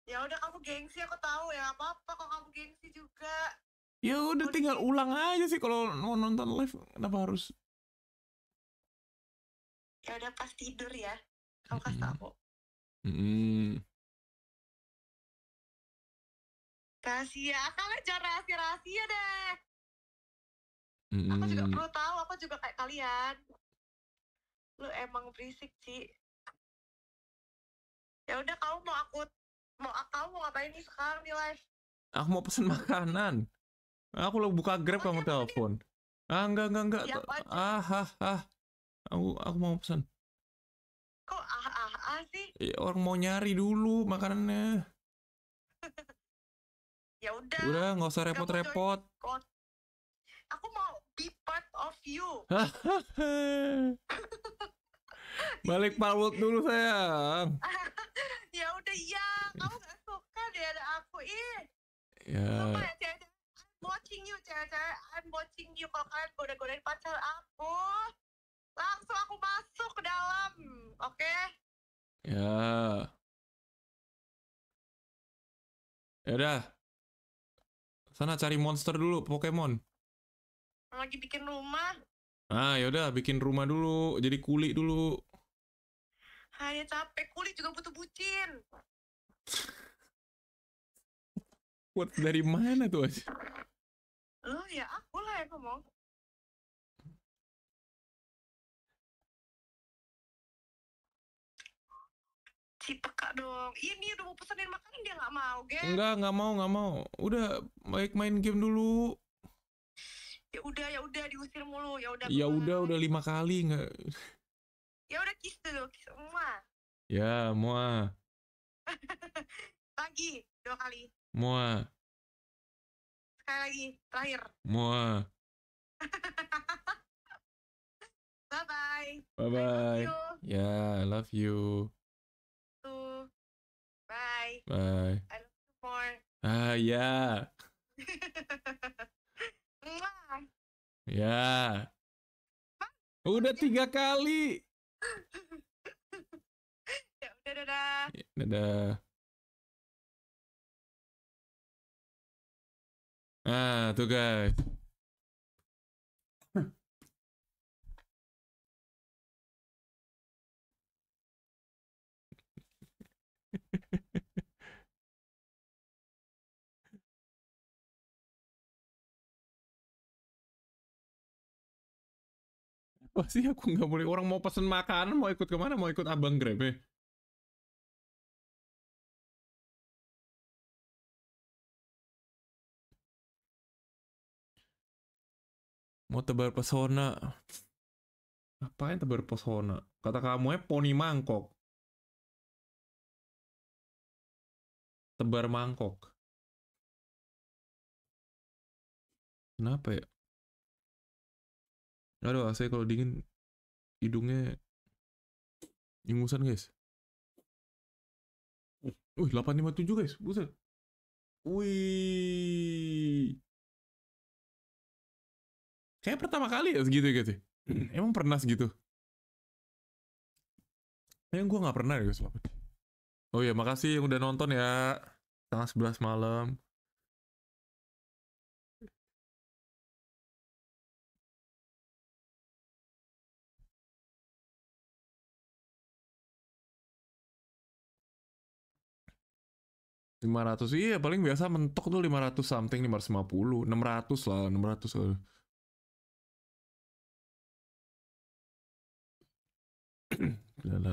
Speaker 4: Ya udah kamu gengsi, aku tahu ya. Apa apa kok kamu gengsi juga.
Speaker 2: Ya udah tinggal ulang aja sih kalau mau nonton
Speaker 4: live kenapa harus ya udah pas tidur ya
Speaker 1: kamu kasih tahu mm -hmm.
Speaker 4: rahasia kalian jangan rahasia rahasia deh
Speaker 1: mm aku juga
Speaker 5: perlu
Speaker 4: tahu aku juga kayak kalian lu emang berisik sih ya udah kamu mau aku mau kamu mau ngapain nih sekarang di live
Speaker 2: aku mau pesen makanan aku lo buka grab oh, kamu ya, telepon ah enggak enggak enggak ya, ah ah ah aku aku mau pesen
Speaker 4: kok ah ah ah sih ya, orang mau
Speaker 2: nyari dulu makanannya ya udah udah nggak usah repot-repot
Speaker 4: aku mau be part of you
Speaker 2: balik parwot dulu sayang
Speaker 4: ya udah ya kamu gak suka deh ada aku ih ya, ya I'm watching you cewek-cewek I'm watching you kalau kalian goda-godain pacar aku langsung aku masuk ke dalam oke okay?
Speaker 1: ya ya udah Sana cari monster dulu Pokemon. Lagi bikin
Speaker 4: rumah.
Speaker 2: Ah, yaudah bikin rumah dulu. Jadi kulit dulu.
Speaker 4: hanya capek. kulit juga butuh bucin.
Speaker 1: buat dari mana tuh? Lo ya aku lah yang ngomong. si peka dong iya nih udah mau pesenin makanan dia nggak mau geng enggak nggak mau
Speaker 2: nggak mau udah baik main game dulu
Speaker 4: ya udah ya udah diusir mulu ya udah ya udah
Speaker 2: udah lima kali nggak
Speaker 4: ya udah kiss dulu kiss semua
Speaker 2: ya semua
Speaker 4: lagi dua kali semua sekali lagi terakhir
Speaker 1: semua
Speaker 4: bye bye bye bye ya I
Speaker 1: love
Speaker 2: you Bye. I love you more. Ah, yeah. Ya.
Speaker 1: ya. Udah iya. tiga kali. ya udah dadah. Ya, dadah. Ah, tuh guys. Pasti aku nggak boleh. Orang mau pesen makanan, mau ikut kemana? Mau ikut abang Grab ya? Mau tebar pesona. apa yang tebar pesona? Kata kamu ya eh, poni mangkok. Tebar mangkok. Kenapa ya? gak ada saya kalau dingin hidungnya ingusan guys Wih, 857 guys, buset. Wih. Kayak pertama kali ya segitu ya hmm. Emang pernah segitu? Yang gue nggak pernah ya guys. Oh iya, makasih yang udah nonton ya. Tanggal 11 malam. 500 iya paling biasa
Speaker 2: mentok tuh 500 something 550 600 lah 600 lah.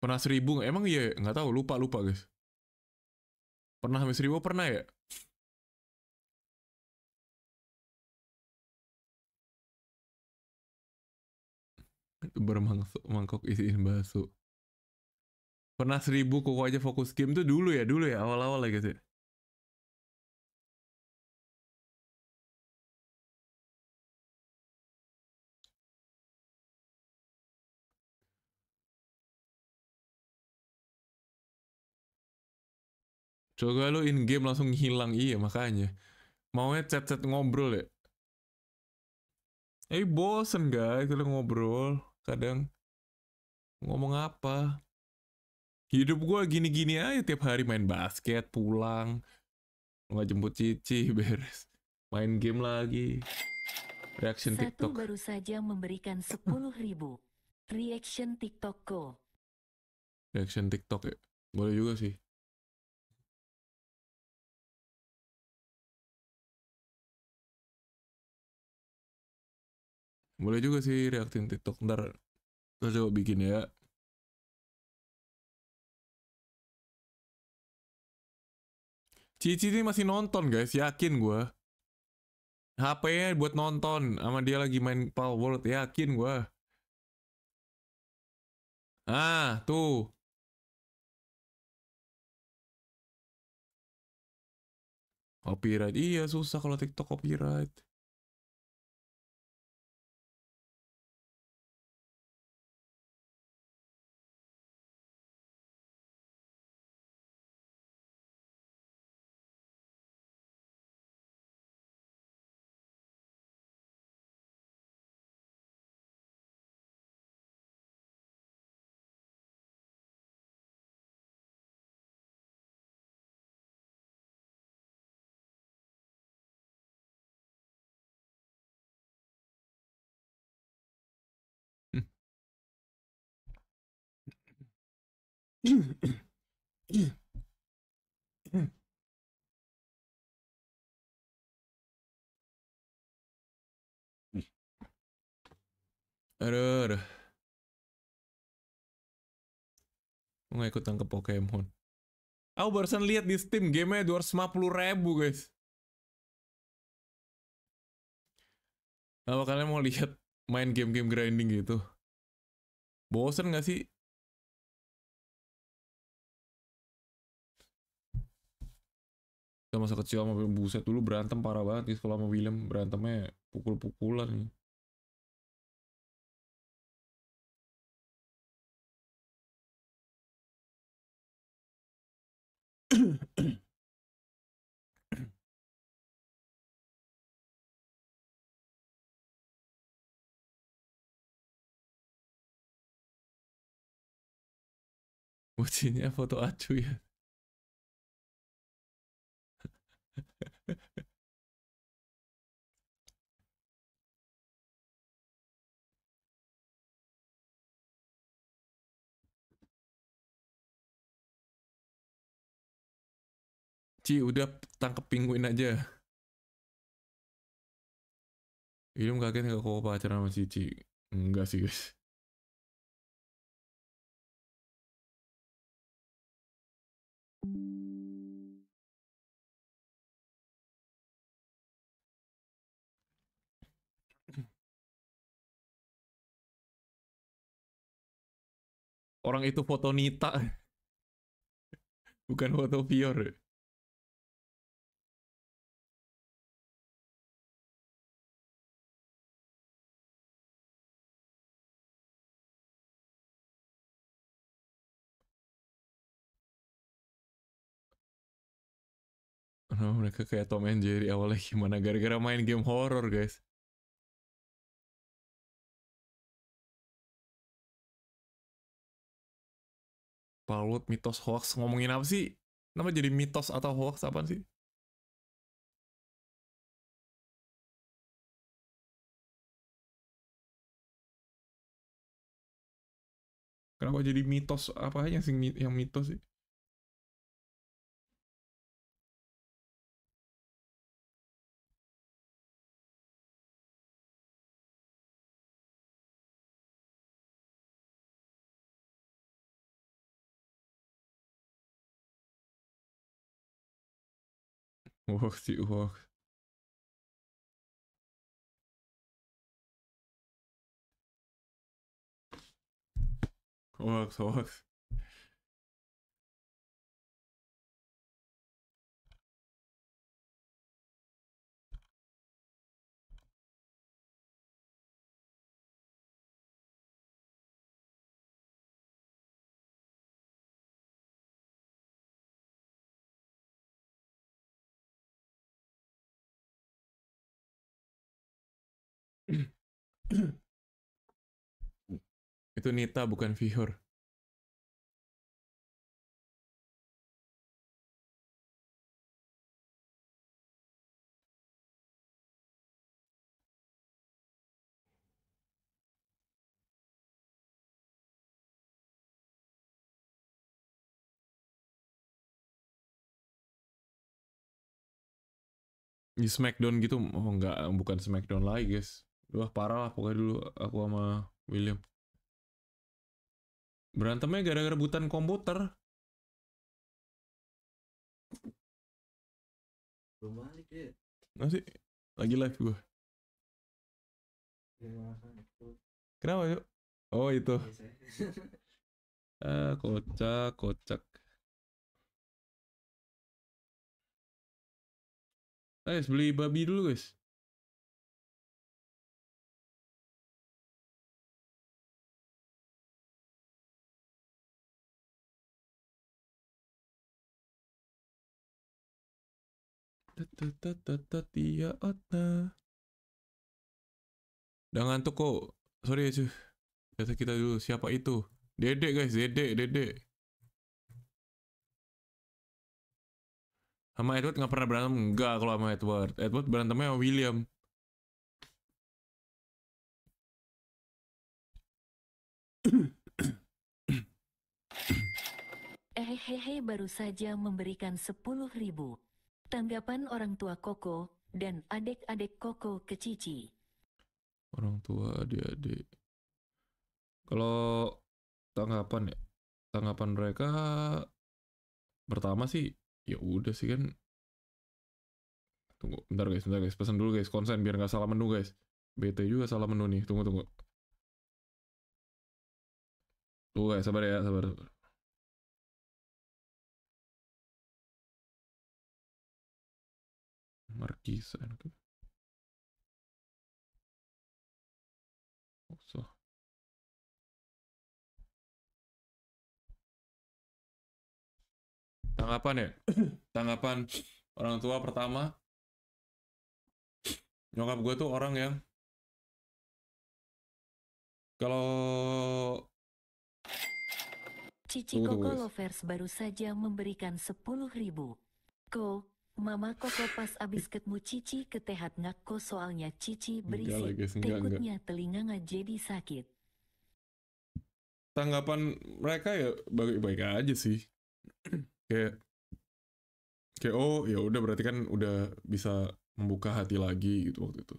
Speaker 1: pernah seribu emang iya nggak tahu lupa lupa guys pernah sampai seribu pernah ya bermangkok isiin bakso pernah seribu koko aja fokus game tuh dulu ya dulu ya awal-awal lagi ya sih ya. Coba lu in game langsung hilang iya makanya. Maunya chat-chat ngobrol
Speaker 2: ya. Eh bosen guys kalau ngobrol kadang ngomong apa? Hidup gue gini-gini aja tiap hari main basket, pulang. Nggak jemput Cici, beres. Main game lagi. Reaction Satu TikTok.
Speaker 3: baru saja memberikan 10 ribu.
Speaker 1: Reaction TikTok Go. Reaction TikTok ya? Boleh juga sih. Boleh juga sih reaktin TikTok. Ntar kita coba bikin ya. Cici ini masih nonton guys, yakin gue. HP-nya buat nonton, sama dia lagi main Pal World, yakin gue. Ah, tuh. Copyright, iya susah kalau TikTok copyright. Aduh, aduh. Gue ikut tangkap Pokemon. Aku barusan lihat di Steam game-nya 250 ribu guys. Apa nah, kalian mau lihat main game-game grinding gitu? Bosen gak sih? Kita masa kecil sama buset dulu berantem parah banget di gitu sekolah sama William berantemnya pukul-pukulan nih. Ya, foto acu ya. Ci, udah tangkep pinguin aja. Ilum kaget gak kok pacaran sama Cici? Enggak sih, guys. Orang itu foto Nita. Bukan foto Fior. Kenapa mereka kayak Tom and Jerry awalnya gimana? Gara-gara main game horror, guys. Palut mitos hoax ngomongin apa sih? Kenapa jadi mitos atau hoax apa sih? Kenapa jadi mitos apa aja sih yang mitos sih? Och, die Uhr. Och, och. Itu Nita bukan Vihor. di Smackdown gitu oh nggak
Speaker 2: bukan Smackdown lagi guys wah parah lah pokoknya dulu aku sama William
Speaker 1: Berantemnya gara-gara rebutan komputer. Belum balik ya. Masih lagi live gue. Kenapa yuk? Oh itu. ah, kocak, kocak. Guys, eh, beli babi dulu guys. Тия отна. Udah ngantuk kok. Sorry ya, cuy. Data kita dulu.
Speaker 2: Siapa itu? Dedek, guys. Dedek, dedek.
Speaker 1: Sama Edward nggak pernah berantem? Enggak kalau sama Edward. Edward berantemnya sama William. Hehehe baru saja
Speaker 3: memberikan sepuluh ribu. Tanggapan orang tua Koko dan adik-adik Koko ke Cici.
Speaker 5: Orang tua adik-adik.
Speaker 2: Kalau tanggapan ya, tanggapan mereka pertama sih ya udah sih kan. Tunggu, bentar guys, bentar guys. Pesan dulu guys, konsen
Speaker 1: biar nggak salah menu guys. BT juga salah menu nih. Tunggu, tunggu. Tunggu guys, sabar ya, sabar. sabar. Markisa. Oh, Tanggapan ya? Tanggapan orang tua pertama. Nyokap gue tuh orang yang kalau
Speaker 3: Cici Koko Lovers baru saja memberikan 10.000 Ko Mama Koko pas abis ketemu Cici ketehat ngakko soalnya Cici berisik, enggak, guys, enggak, tekutnya enggak. telinga nggak jadi sakit.
Speaker 2: Tanggapan mereka ya baik-baik aja sih. kayak kayak oh ya udah berarti kan udah bisa membuka hati lagi gitu waktu itu.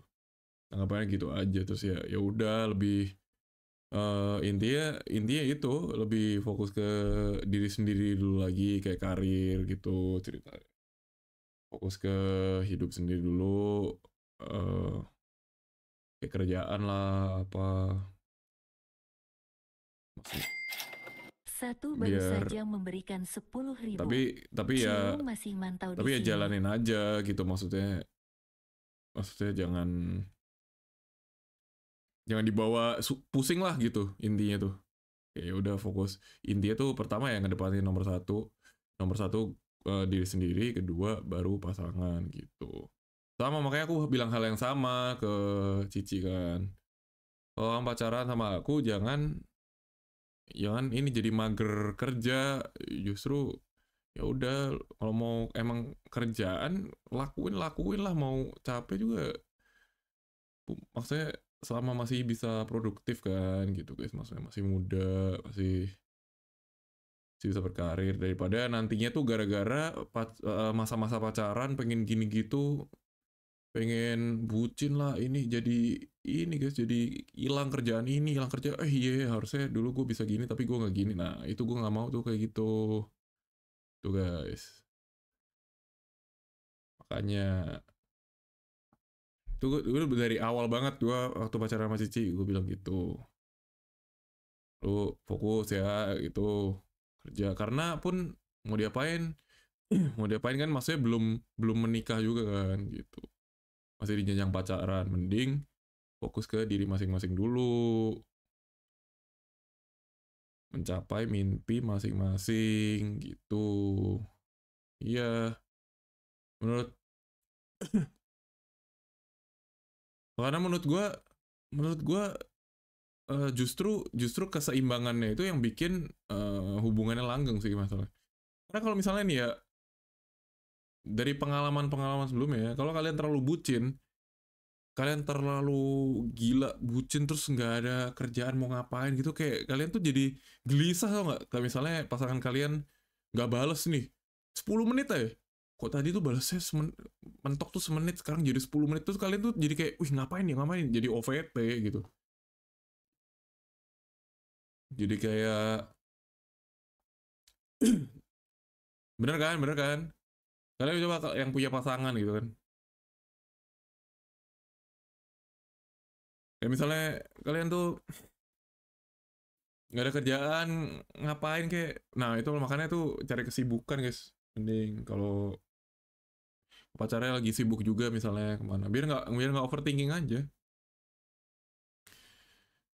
Speaker 2: Tanggapannya gitu aja terus ya ya udah lebih uh, intinya intinya itu lebih fokus ke diri sendiri dulu lagi kayak karir
Speaker 1: gitu cerita fokus ke hidup sendiri dulu uh, kerjaan lah apa
Speaker 3: satu baru biar, saja memberikan sepuluh ribu tapi tapi ya masih mantau tapi ya jalanin
Speaker 2: aja gitu maksudnya maksudnya jangan jangan dibawa pusing lah gitu intinya tuh ya udah fokus intinya tuh pertama ya ngedepanin nomor satu nomor satu uh, diri sendiri, kedua baru pasangan gitu. Sama makanya aku bilang hal yang sama ke Cici kan. Kalau pacaran sama aku jangan jangan ini jadi mager kerja, justru ya udah kalau mau emang kerjaan lakuin lakuin lah mau capek juga maksudnya selama masih bisa produktif kan gitu guys maksudnya masih muda masih sih bisa berkarir daripada nantinya tuh gara-gara eh, masa-masa pacaran pengen gini gitu pengen bucin lah ini jadi ini guys jadi hilang kerjaan ini hilang kerja eh iya yeah, harusnya dulu
Speaker 1: gue bisa gini tapi gue nggak gini nah itu gue nggak mau tuh kayak gitu tuh guys makanya itu gue dari awal banget gue waktu pacaran sama Cici gue bilang gitu
Speaker 2: lu fokus ya gitu kerja ya, karena pun mau diapain mau diapain kan maksudnya belum belum menikah juga kan gitu masih di jenjang pacaran mending fokus ke diri masing-masing dulu
Speaker 1: mencapai mimpi masing-masing gitu iya menurut karena menurut gue menurut gue uh, justru justru
Speaker 2: keseimbangannya itu yang bikin uh, hubungannya langgeng sih masalah. Karena kalau misalnya nih ya dari pengalaman-pengalaman sebelumnya, ya, kalau kalian terlalu bucin, kalian terlalu gila bucin terus nggak ada kerjaan mau ngapain gitu kayak kalian tuh jadi gelisah tau nggak? Kalau misalnya pasangan kalian nggak bales nih 10 menit aja kok tadi tuh balasnya semen, mentok tuh semenit sekarang jadi 10 menit tuh kalian tuh jadi
Speaker 1: kayak wih ngapain ya ngapain jadi OVT gitu jadi kayak bener kan, bener kan? Kalian coba yang punya pasangan gitu kan? Ya misalnya kalian tuh
Speaker 2: nggak ada kerjaan ngapain kek nah itu makanya tuh cari kesibukan guys mending kalau pacarnya lagi sibuk juga misalnya kemana biar nggak biar nggak overthinking aja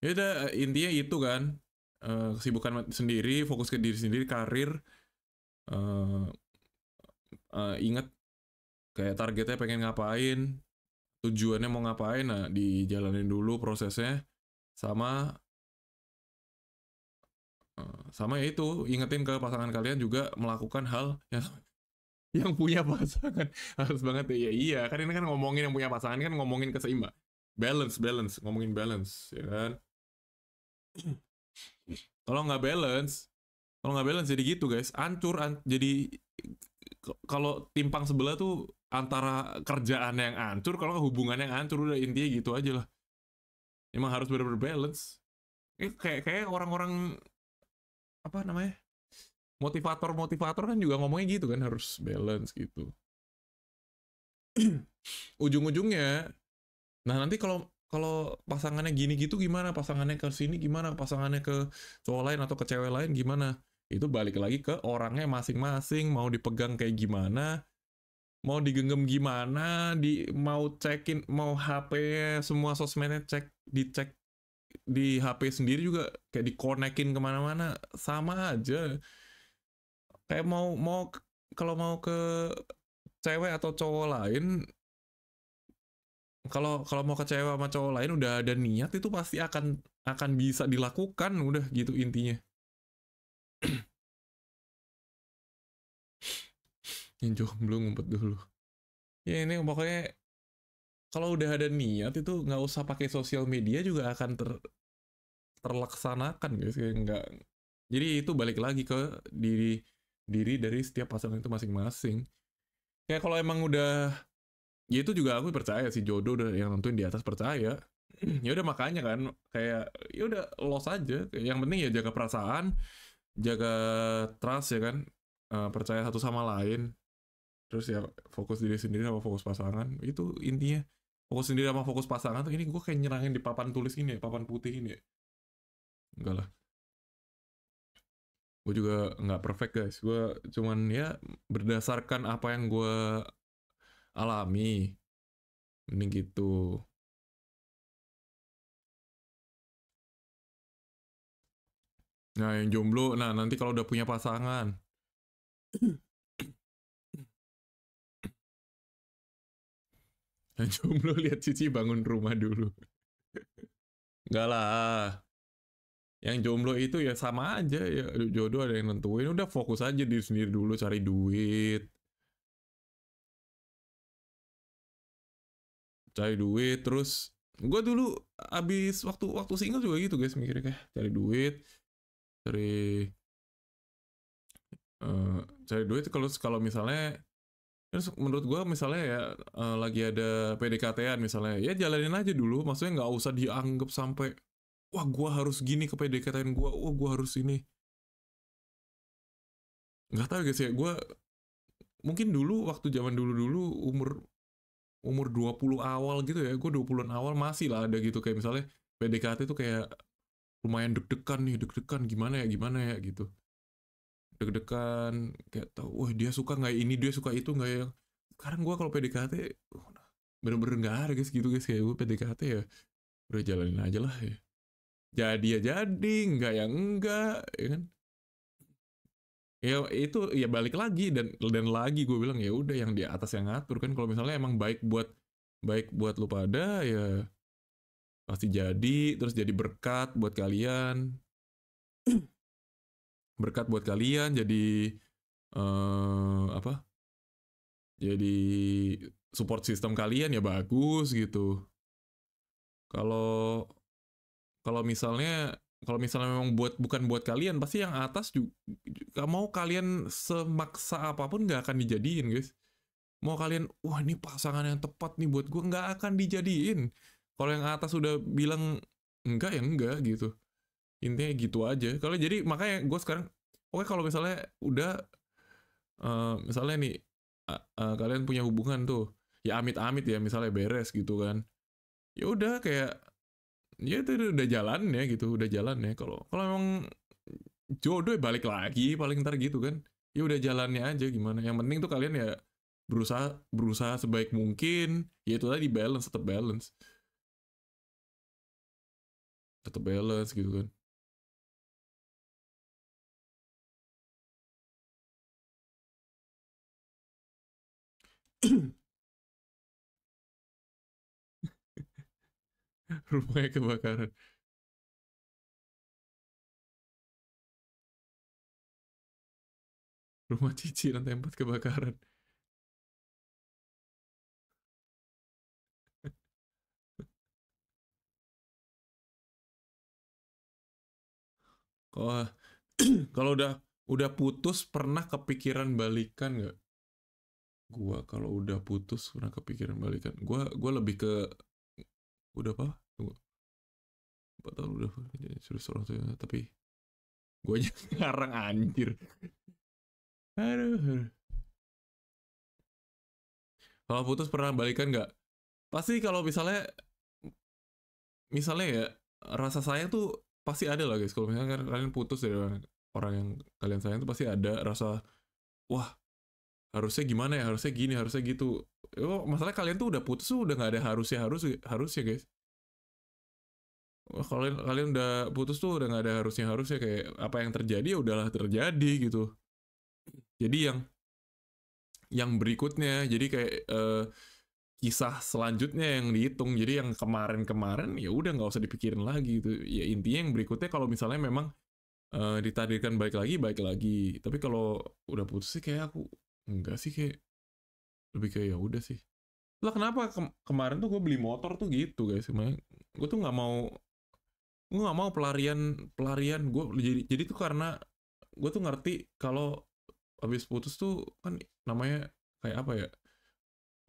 Speaker 2: ya udah intinya itu kan uh, kesibukan sendiri fokus ke diri sendiri karir uh, uh, ingat kayak targetnya pengen ngapain tujuannya mau ngapain nah dijalanin dulu prosesnya sama sama ya itu ingetin ke pasangan kalian juga melakukan hal yang
Speaker 5: yang punya pasangan
Speaker 2: harus banget ya, ya iya kan ini kan ngomongin yang punya pasangan kan ngomongin keseimbang balance balance ngomongin balance ya kan kalau nggak balance kalau nggak balance jadi gitu guys ancur an jadi kalau timpang sebelah tuh antara kerjaan yang ancur kalau hubungan yang ancur udah intinya gitu aja lah emang harus benar-benar balance eh, kayak kayak orang-orang apa namanya motivator motivator kan juga ngomongnya gitu kan harus balance gitu ujung-ujungnya nah nanti kalau kalau pasangannya gini gitu gimana pasangannya ke sini gimana pasangannya ke cowok lain atau ke cewek lain gimana itu balik lagi ke orangnya masing-masing mau dipegang kayak gimana mau digenggam gimana di mau cekin mau HP semua sosmednya cek dicek di HP sendiri juga kayak dikonekin kemana-mana sama aja kayak mau mau kalau mau ke cewek atau cowok lain kalau kalau mau kecewa sama cowok lain udah ada niat itu pasti akan akan bisa dilakukan udah gitu
Speaker 1: intinya yang jomblo ngumpet dulu ya ini pokoknya kalau udah ada
Speaker 2: niat itu nggak usah pakai sosial media juga akan ter terlaksanakan guys kayak nggak jadi itu balik lagi ke diri diri dari setiap pasangan itu masing-masing kayak kalau emang udah ya itu juga aku percaya sih jodoh dan yang nentuin di atas percaya ya udah makanya kan kayak ya udah los aja yang penting ya jaga perasaan jaga trust ya kan uh, percaya satu sama lain terus ya fokus diri sendiri sama fokus pasangan itu intinya fokus sendiri sama fokus pasangan tuh ini gue kayak nyerangin di papan tulis ini ya, papan putih ini ya. enggak lah gue juga nggak perfect guys gue cuman ya
Speaker 1: berdasarkan apa yang gue alami mending gitu nah yang jomblo nah nanti kalau udah punya pasangan yang jomblo lihat Cici bangun rumah dulu Enggak lah yang jomblo
Speaker 2: itu ya sama aja ya jodoh ada yang nentuin udah fokus aja di sendiri dulu cari duit cari duit terus gue dulu abis waktu waktu single juga gitu guys mikirnya kayak cari duit cari uh, cari duit kalau kalau misalnya terus menurut gue misalnya ya uh, lagi ada PDKT-an misalnya ya jalanin aja dulu maksudnya nggak usah dianggap sampai wah gue harus gini ke PDKT-an gue wah oh, gue harus ini nggak tahu guys ya gue mungkin dulu waktu zaman dulu dulu umur umur 20 awal gitu ya, gue 20-an awal masih lah ada gitu. Kayak misalnya PDKT tuh kayak lumayan deg-degan nih, deg-degan gimana ya, gimana ya gitu. Deg-degan, kayak tau, wah dia suka nggak ini, dia suka itu nggak ya. Sekarang gue kalau PDKT, bener-bener nggak -bener ada guys gitu guys. Kayak gue PDKT ya, udah jalanin aja lah ya. Jadi ya jadi, nggak ya enggak, ya kan ya itu ya balik lagi dan dan lagi gue bilang ya udah yang di atas yang ngatur kan kalau misalnya emang baik buat baik buat lu pada ya pasti jadi terus jadi berkat buat kalian berkat buat kalian jadi uh, apa jadi support sistem kalian ya bagus gitu kalau kalau misalnya kalau misalnya memang buat bukan buat kalian pasti yang atas juga mau kalian semaksa apapun nggak akan dijadiin guys mau kalian wah ini pasangan yang tepat nih buat gue nggak akan dijadiin kalau yang atas udah bilang enggak ya enggak gitu intinya gitu aja kalau jadi makanya gue sekarang oke kalau misalnya udah uh, misalnya nih uh, uh, kalian punya hubungan tuh ya amit-amit ya misalnya beres gitu kan ya udah kayak ya itu udah jalan ya gitu udah jalan ya kalau kalau emang jodoh ya balik lagi paling ntar gitu kan ya udah jalannya aja gimana yang penting tuh kalian ya berusaha berusaha sebaik mungkin ya itu tadi balance tetap balance
Speaker 1: tetap balance gitu kan rumahnya kebakaran rumah cici lantai empat kebakaran kalau kalau udah udah putus pernah kepikiran balikan nggak
Speaker 2: gua kalau udah putus pernah kepikiran balikan gua gue lebih ke
Speaker 5: udah apa empat tahun udah serius orang tuh ya, tapi
Speaker 1: gue aja ngarang anjir aduh
Speaker 2: kalau putus pernah balikan nggak pasti kalau misalnya misalnya ya rasa sayang tuh pasti ada lah guys kalau misalnya kan kalian putus dari orang, yang kalian sayang tuh pasti ada rasa wah harusnya gimana ya harusnya gini harusnya gitu oh, ya, masalah kalian tuh udah putus tuh udah nggak ada harusnya harus harusnya guys kalian kalian udah putus tuh udah nggak ada harusnya harusnya kayak apa yang terjadi ya udahlah terjadi gitu jadi yang yang berikutnya jadi kayak uh, kisah selanjutnya yang dihitung jadi yang kemarin-kemarin ya udah nggak usah dipikirin lagi gitu ya intinya yang berikutnya kalau misalnya memang uh, ditakdirkan baik lagi baik lagi tapi kalau udah putus sih kayak aku enggak sih kayak lebih kayak ya udah sih lah kenapa Kem kemarin tuh gue beli motor tuh gitu guys gue tuh nggak mau gue nggak mau pelarian pelarian gue jadi jadi tuh karena gue tuh ngerti kalau habis putus tuh kan namanya kayak apa ya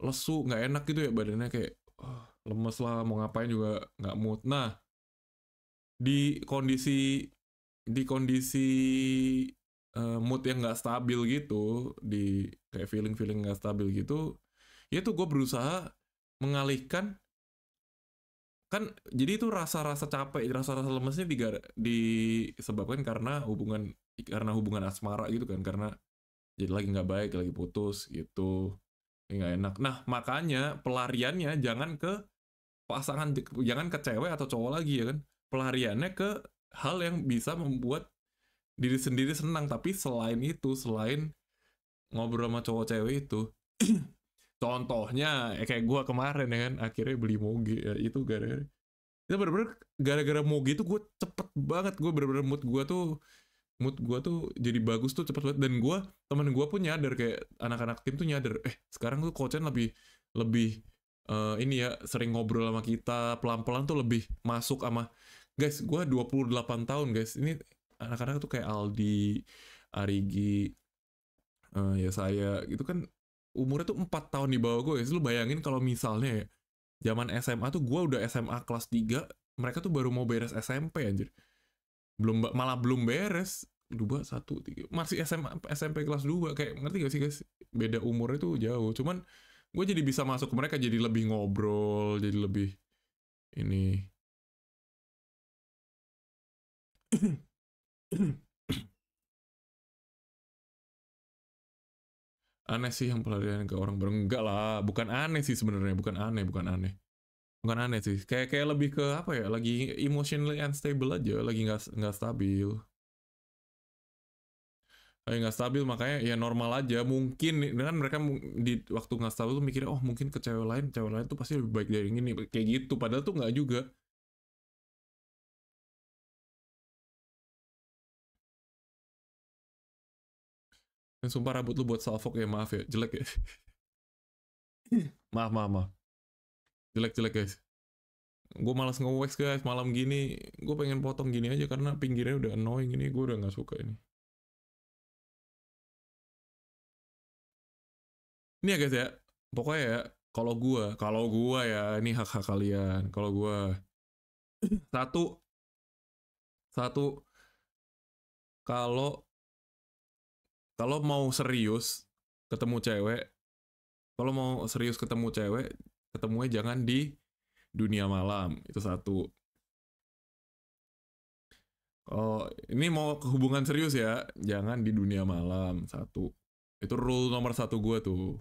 Speaker 2: lesu nggak enak gitu ya badannya kayak oh, lemes lah mau ngapain juga nggak mood nah di kondisi di kondisi uh, mood yang nggak stabil gitu di kayak feeling feeling nggak stabil gitu ya tuh gue berusaha mengalihkan kan jadi itu rasa-rasa capek rasa-rasa lemesnya digar, disebabkan karena hubungan karena hubungan asmara gitu kan karena jadi lagi nggak baik lagi putus gitu nggak enak nah makanya pelariannya jangan ke pasangan jangan ke cewek atau cowok lagi ya kan pelariannya ke hal yang bisa membuat diri sendiri senang tapi selain itu selain ngobrol sama cowok cewek itu Contohnya eh, kayak gue kemarin ya kan akhirnya beli moge ya, itu gara-gara itu bener-bener gara-gara moge itu gue cepet banget gue bener-bener mood gue tuh mood gue tuh jadi bagus tuh cepet banget dan gue temen gue pun nyadar kayak anak-anak tim tuh nyadar eh sekarang tuh Kochen lebih lebih uh, ini ya sering ngobrol sama kita pelan-pelan tuh lebih masuk sama guys gue 28 tahun guys ini anak-anak tuh kayak Aldi Arigi uh, ya saya gitu kan umurnya tuh 4 tahun di bawah gue. Lu bayangin kalau misalnya ya, zaman SMA tuh gue udah SMA kelas 3, mereka tuh baru mau beres SMP anjir. Belum malah belum beres. Dua, satu, tiga. Masih SMA, SMP kelas 2. Kayak ngerti gak sih guys? Beda umurnya tuh jauh. Cuman gue jadi bisa masuk ke mereka jadi lebih ngobrol, jadi lebih
Speaker 1: ini. aneh
Speaker 2: sih yang pelarian ke orang bareng enggak lah bukan aneh sih sebenarnya bukan aneh bukan aneh bukan aneh sih kayak kayak lebih ke apa ya lagi emotionally unstable aja lagi nggak nggak stabil lagi nggak stabil makanya ya normal aja mungkin dengan mereka di waktu nggak stabil tuh mikirnya oh mungkin ke cewek lain cewek lain tuh pasti lebih baik dari ini kayak gitu
Speaker 1: padahal tuh nggak juga Dan sumpah rambut lu buat salfok ya, maaf ya. Jelek ya. maaf, maaf, maaf. Jelek-jelek guys. Gue malas nge-wax guys, malam gini. Gue pengen potong gini aja karena pinggirnya udah annoying ini. Gue udah gak suka ini. Ini ya guys ya, pokoknya ya, kalau gue, kalau gue ya, ini hak-hak kalian.
Speaker 2: Kalau gue, satu, satu, kalau kalau mau serius ketemu cewek, kalau mau serius ketemu cewek, ketemunya jangan di dunia malam. Itu satu. Oh, ini mau hubungan serius ya, jangan di dunia malam. Satu. Itu rule nomor satu gue tuh.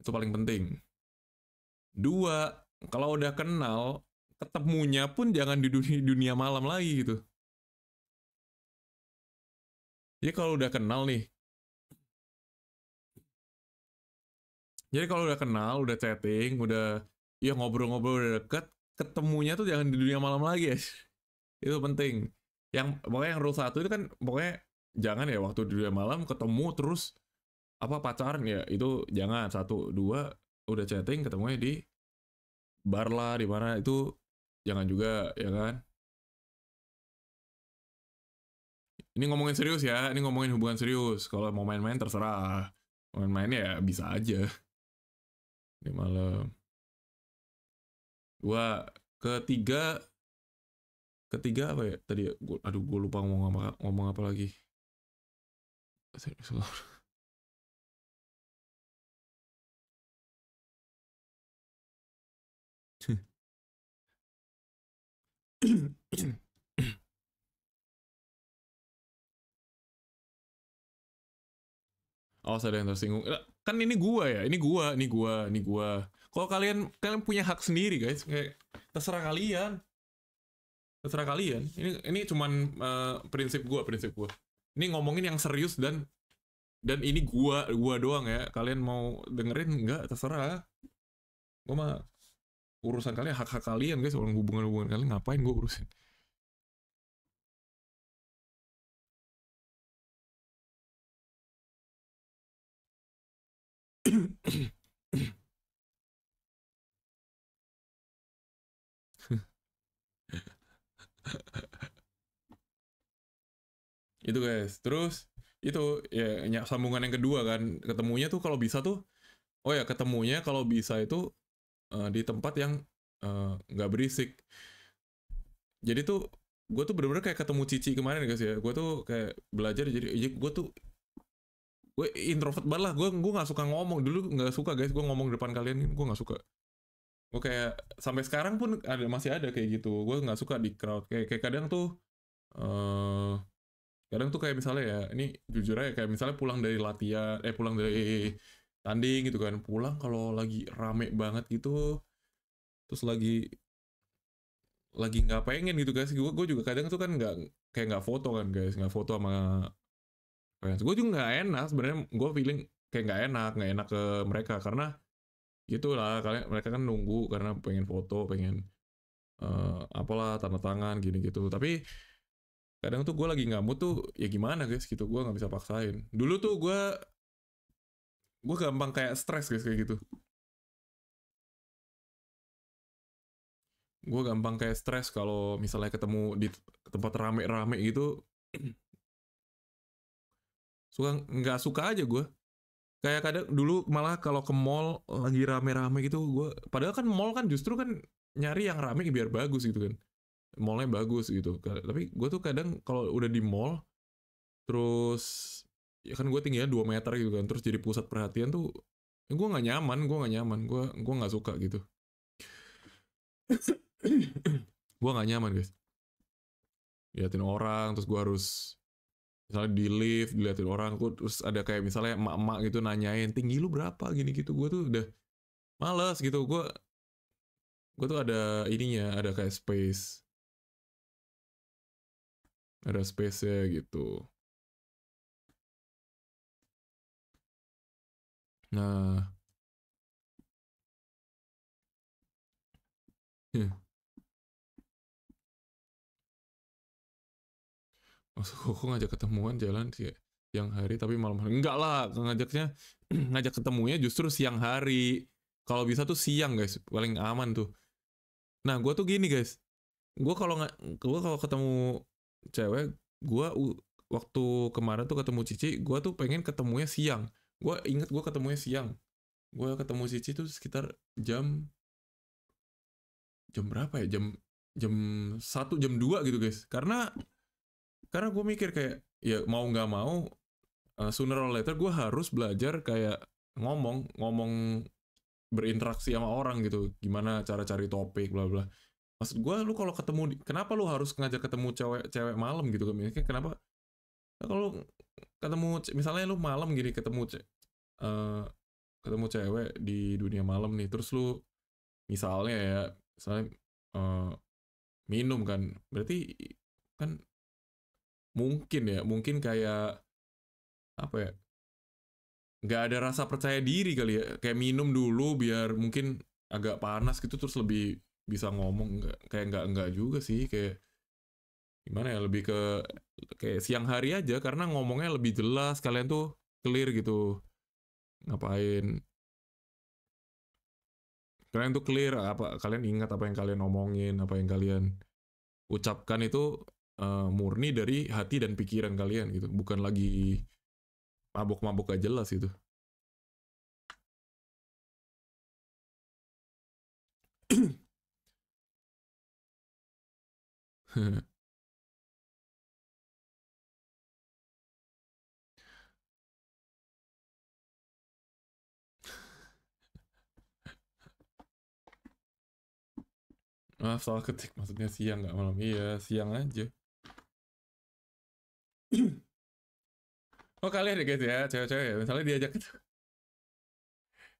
Speaker 2: Itu paling penting. Dua, kalau
Speaker 1: udah kenal, ketemunya pun jangan di dunia, dunia malam lagi gitu. Jadi kalau udah kenal nih, jadi kalau udah kenal, udah chatting, udah ya ngobrol-ngobrol
Speaker 2: udah deket, ketemunya tuh jangan di dunia malam lagi ya. Itu penting. Yang pokoknya yang rule satu itu kan pokoknya jangan ya waktu di dunia malam ketemu terus apa pacaran ya itu jangan satu dua udah chatting ketemunya di bar lah di mana itu jangan juga ya kan ini ngomongin serius ya ini ngomongin hubungan serius kalau mau main-main terserah
Speaker 1: main-main ya bisa aja ini malam dua ketiga ketiga apa ya tadi ya, Gua, aduh gue lupa ngomong apa ngomong apa lagi Oh, saya yang tersinggung. Kan ini gua ya, ini gua, ini gua, ini gua. Kalau kalian kalian punya hak sendiri,
Speaker 2: guys. Kayak terserah kalian. Terserah kalian. Ini ini cuman uh, prinsip gua, prinsip gua. Ini ngomongin yang serius dan dan ini gua gua doang ya. Kalian mau dengerin enggak terserah. Gua mah urusan
Speaker 1: kalian, hak-hak kalian, guys. Orang hubungan-hubungan kalian ngapain gua urusin. itu
Speaker 2: guys terus itu ya nyak sambungan yang kedua kan ketemunya tuh kalau bisa tuh oh ya ketemunya kalau bisa itu uh, di tempat yang eh, nggak uh, berisik jadi tuh gue tuh bener-bener kayak ketemu Cici kemarin guys ya gue tuh kayak belajar jadi gue tuh gue introvert banget lah gue gue nggak suka ngomong dulu nggak suka guys gue ngomong depan kalian gue nggak suka gue kayak sampai sekarang pun ada masih ada kayak gitu gue nggak suka di crowd kayak kayak kadang tuh uh, kadang tuh kayak misalnya ya ini jujur aja kayak misalnya pulang dari latihan eh pulang dari tanding gitu kan pulang kalau lagi rame banget gitu terus lagi lagi nggak pengen gitu guys gue gue juga kadang tuh kan nggak kayak nggak foto kan guys nggak foto sama fans gue juga nggak enak sebenarnya gue feeling kayak nggak enak nggak enak ke mereka karena gitulah kalian mereka kan nunggu karena pengen foto pengen uh, apalah tanda tangan gini gitu tapi kadang tuh gue lagi nggak mood tuh ya gimana guys gitu gue nggak bisa paksain dulu tuh gue gue gampang kayak stres guys kayak gitu gue gampang kayak stres kalau misalnya ketemu di tempat rame-rame gitu suka nggak suka aja gue kayak kadang dulu malah kalau ke mall lagi rame-rame gitu gue padahal kan mall kan justru kan nyari yang rame biar bagus gitu kan mallnya bagus gitu kan. tapi gue tuh kadang kalau udah di mall terus ya kan gue tingginya 2 meter gitu kan terus jadi pusat perhatian tuh ya gue nggak nyaman gue nggak nyaman gue gue nggak suka gitu gue nggak nyaman guys liatin orang terus gue harus misalnya di lift diliatin orang kok terus ada kayak misalnya emak-emak gitu nanyain tinggi lu berapa gini gitu gue tuh udah males gitu gue gue tuh ada ininya ada kayak
Speaker 1: space ada space ya gitu nah
Speaker 2: aku ngajak ketemuan jalan sih siang hari tapi malam hari enggak lah ngajaknya ngajak ketemunya justru siang hari kalau bisa tuh siang guys paling aman tuh nah gue tuh gini guys gue kalau nggak gue kalau ketemu cewek gue waktu kemarin tuh ketemu Cici gue tuh pengen ketemunya siang gue inget gue ketemunya siang gue ketemu Cici tuh sekitar jam jam berapa ya jam jam satu jam dua gitu guys karena karena gue mikir kayak ya mau nggak mau uh, sooner or later gue harus belajar kayak ngomong ngomong berinteraksi sama orang gitu gimana cara cari topik bla bla maksud gue lu kalau ketemu kenapa lu harus ngajak ketemu cewek cewek malam gitu kan kenapa nah, kalau ketemu misalnya lu malam gini ketemu uh, ketemu cewek di dunia malam nih terus lu misalnya ya
Speaker 1: misalnya uh, minum kan berarti kan mungkin ya mungkin kayak apa ya nggak ada
Speaker 2: rasa percaya diri kali ya kayak minum dulu biar mungkin agak panas gitu terus lebih bisa ngomong nggak kayak nggak nggak juga sih kayak gimana ya lebih ke kayak siang hari aja karena ngomongnya lebih jelas kalian tuh clear gitu ngapain kalian tuh clear apa kalian ingat apa yang kalian omongin apa yang kalian ucapkan itu uh, murni dari
Speaker 1: hati dan pikiran kalian gitu bukan lagi mabok-mabok gak jelas itu
Speaker 2: Ah, salah ketik maksudnya siang nggak malam. Iya, siang aja oh kalian ya guys ya cewek-cewek ya misalnya diajak ketemu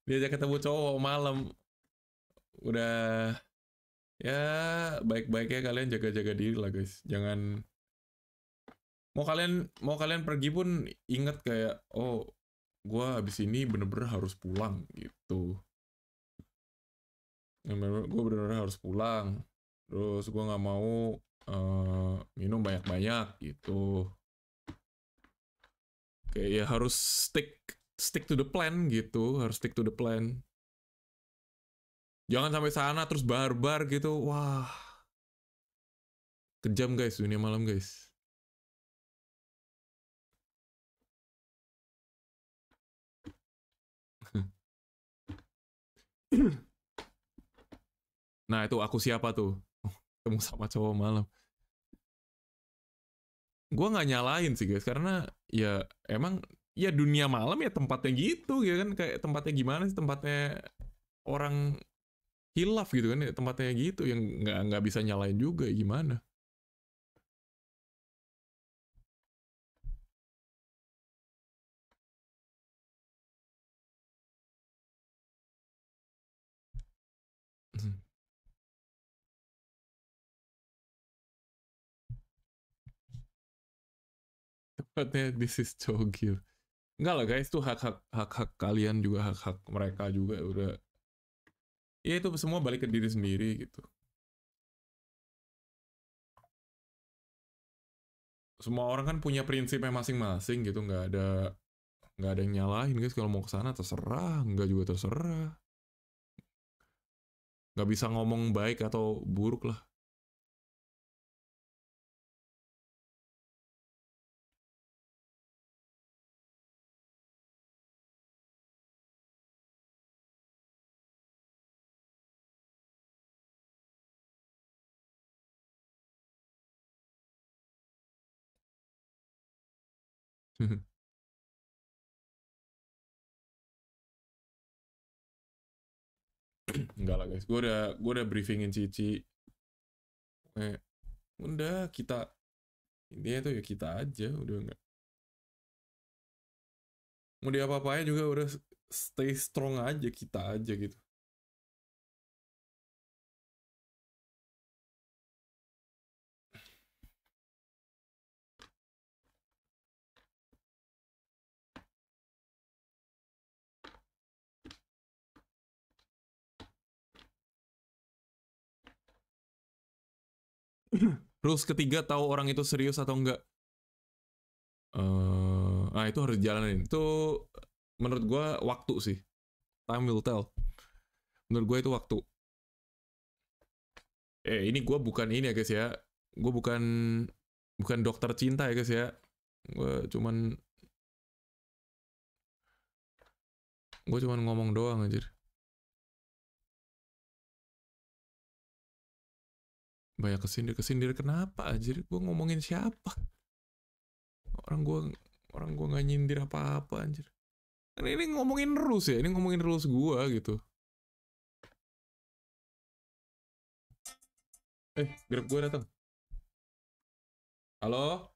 Speaker 2: diajak ketemu cowok malam udah ya baik-baiknya kalian jaga-jaga diri lah guys jangan mau kalian mau kalian pergi pun inget kayak oh gue abis ini bener-bener harus pulang gitu gue bener-bener harus pulang terus gue nggak mau uh, minum banyak-banyak gitu kayak ya harus stick stick to the plan gitu harus stick to the plan jangan sampai sana terus barbar
Speaker 1: gitu wah kejam guys dunia malam guys
Speaker 5: nah
Speaker 2: itu aku siapa tuh ketemu sama cowok malam gue nggak nyalain sih guys karena ya emang ya dunia malam ya tempatnya gitu ya kan kayak tempatnya gimana sih tempatnya orang hilaf gitu kan ya tempatnya
Speaker 1: gitu yang nggak nggak bisa nyalain juga ya gimana katanya this is Chogil enggak lah guys itu hak hak hak hak kalian juga hak hak mereka juga udah ya itu semua balik ke diri sendiri gitu semua orang kan punya prinsipnya masing-masing gitu nggak ada nggak ada yang nyalahin guys kalau mau ke sana terserah nggak juga terserah nggak bisa ngomong baik atau buruk lah Enggak lah guys, gue udah gue udah briefingin Cici. Eh, udah kita ini tuh ya kita aja udah enggak. Mau diapa-apain juga udah stay strong aja kita aja gitu. Rules ketiga tahu orang itu serius atau enggak.
Speaker 2: Uh, nah itu harus jalanin. Itu menurut gue waktu sih. Time will tell. Menurut gue itu waktu. Eh ini gue bukan ini ya guys ya. Gue bukan bukan dokter cinta
Speaker 1: ya guys ya. Gue cuman gue cuman ngomong doang anjir. banyak kesindir kesindir kenapa anjir gue ngomongin siapa orang gue orang gue nggak nyindir apa apa anjir kan ini ngomongin rules ya ini ngomongin rules gue gitu eh grab gue datang halo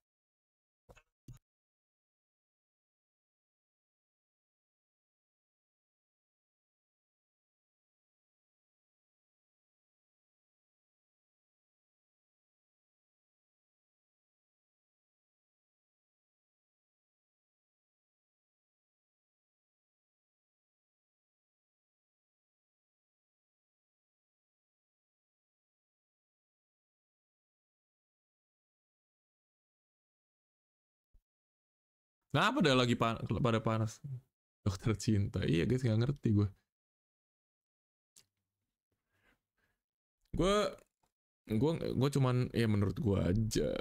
Speaker 1: Kenapa dah lagi pan pada panas? Dokter cinta.
Speaker 2: Iya guys, gak ngerti gue.
Speaker 1: Gue gue gue cuman ya menurut gue aja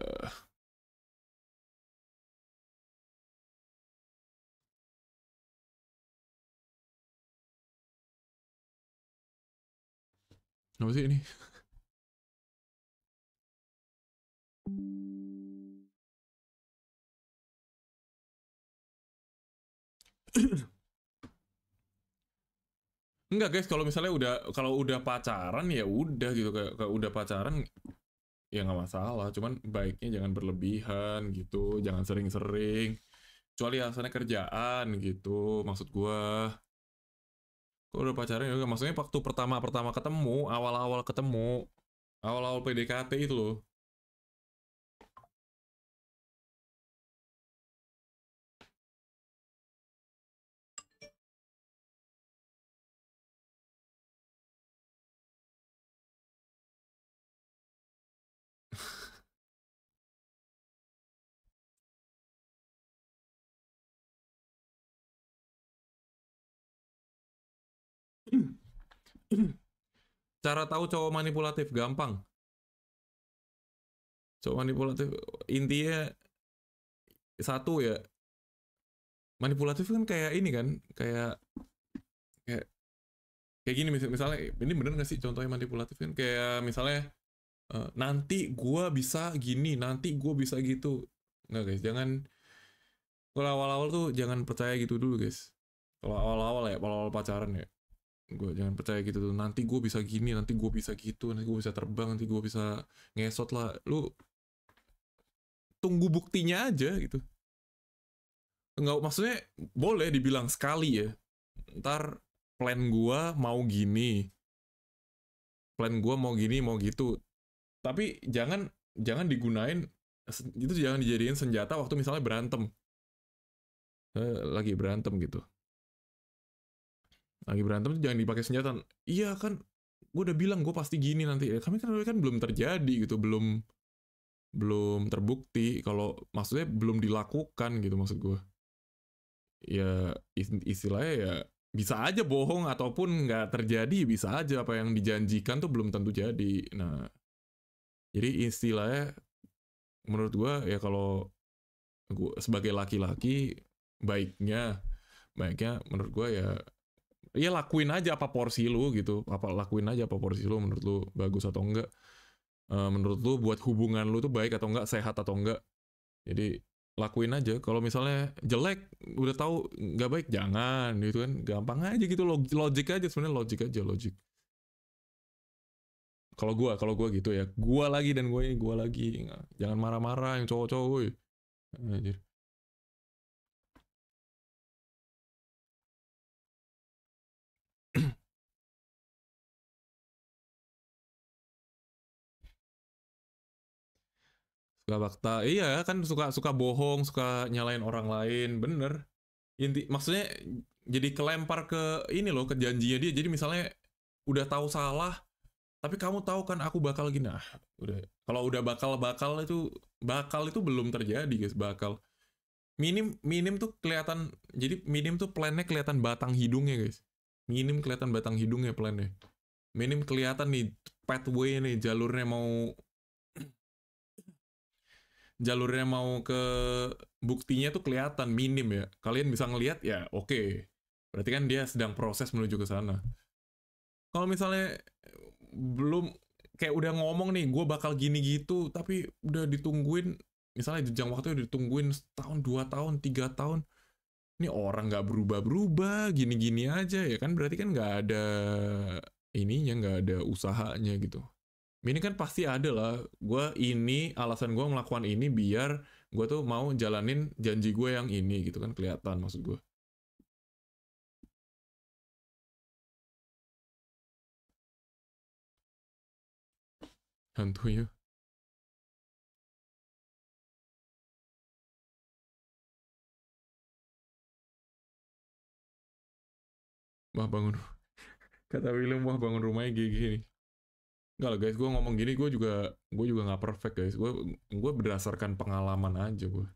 Speaker 1: apa sih ini Enggak guys, kalau misalnya udah kalau udah pacaran ya udah
Speaker 2: gitu kayak, udah pacaran ya nggak masalah, cuman baiknya jangan berlebihan gitu, jangan sering-sering. Kecuali alasannya kerjaan gitu, maksud gua. Kalau udah pacaran ya maksudnya waktu pertama-pertama ketemu, awal-awal ketemu,
Speaker 1: awal-awal PDKT itu loh. Cara tahu cowok
Speaker 2: manipulatif gampang. Cowok manipulatif intinya satu ya. Manipulatif kan kayak ini kan, kayak kayak kayak gini misalnya ini bener gak sih contohnya manipulatif kan kayak misalnya eh, nanti gua bisa gini, nanti gua bisa gitu. Nah guys, jangan kalau awal-awal tuh jangan percaya gitu dulu guys. Kalau awal-awal ya, kalau awal, awal pacaran ya gue jangan percaya gitu tuh nanti gue bisa gini nanti gue bisa gitu nanti gue bisa terbang nanti gue bisa ngesot lah lu tunggu buktinya aja gitu nggak maksudnya boleh dibilang sekali ya ntar plan gue mau gini plan gue mau gini mau gitu tapi jangan jangan digunain itu jangan dijadiin senjata waktu misalnya berantem eh, lagi berantem gitu lagi berantem tuh jangan dipakai senjata iya kan gue udah bilang gue pasti gini nanti ya, kami kan kan belum terjadi gitu belum belum terbukti kalau maksudnya belum dilakukan gitu maksud gue ya istilahnya ya bisa aja bohong ataupun nggak terjadi bisa aja apa yang dijanjikan tuh belum tentu jadi nah jadi istilahnya menurut gue ya kalau gue sebagai laki-laki baiknya baiknya menurut gue ya ya lakuin aja apa porsi lu gitu apa lakuin aja apa porsi lu menurut lu bagus atau enggak uh, menurut lu buat hubungan lu tuh baik atau enggak sehat atau enggak jadi lakuin aja kalau misalnya jelek udah tahu nggak baik jangan gitu kan gampang aja gitu log logik aja sebenarnya logik aja logik kalau gua kalau gua gitu ya gua lagi dan gue gua lagi jangan marah-marah yang cowok-cowok
Speaker 1: anjir Gak fakta iya kan suka suka
Speaker 2: bohong suka nyalain orang lain bener inti maksudnya jadi kelempar ke ini loh ke janjinya dia jadi misalnya udah tahu salah tapi kamu tahu kan aku bakal gini ah udah kalau udah bakal bakal itu bakal itu belum terjadi guys bakal minim minim tuh kelihatan jadi minim tuh plannya kelihatan batang hidungnya guys minim kelihatan batang hidungnya plannya minim kelihatan nih pathway nih jalurnya mau jalurnya mau ke buktinya tuh kelihatan minim ya. Kalian bisa ngelihat ya oke. Okay. Berarti kan dia sedang proses menuju ke sana. Kalau misalnya belum kayak udah ngomong nih gue bakal gini gitu tapi udah ditungguin misalnya jejak waktu udah ditungguin setahun dua tahun tiga tahun ini orang nggak berubah-berubah gini-gini aja ya kan berarti kan nggak ada ininya nggak ada usahanya gitu ini kan pasti ada lah gue ini alasan gue melakukan ini biar gue tuh
Speaker 1: mau jalanin janji gue yang ini gitu kan kelihatan maksud gue hantu ya Wah bangun kata William wah bangun rumahnya gini-gini. Enggak lah
Speaker 2: guys, gue ngomong gini gue juga gue juga nggak perfect guys. Gue gue berdasarkan pengalaman aja gue.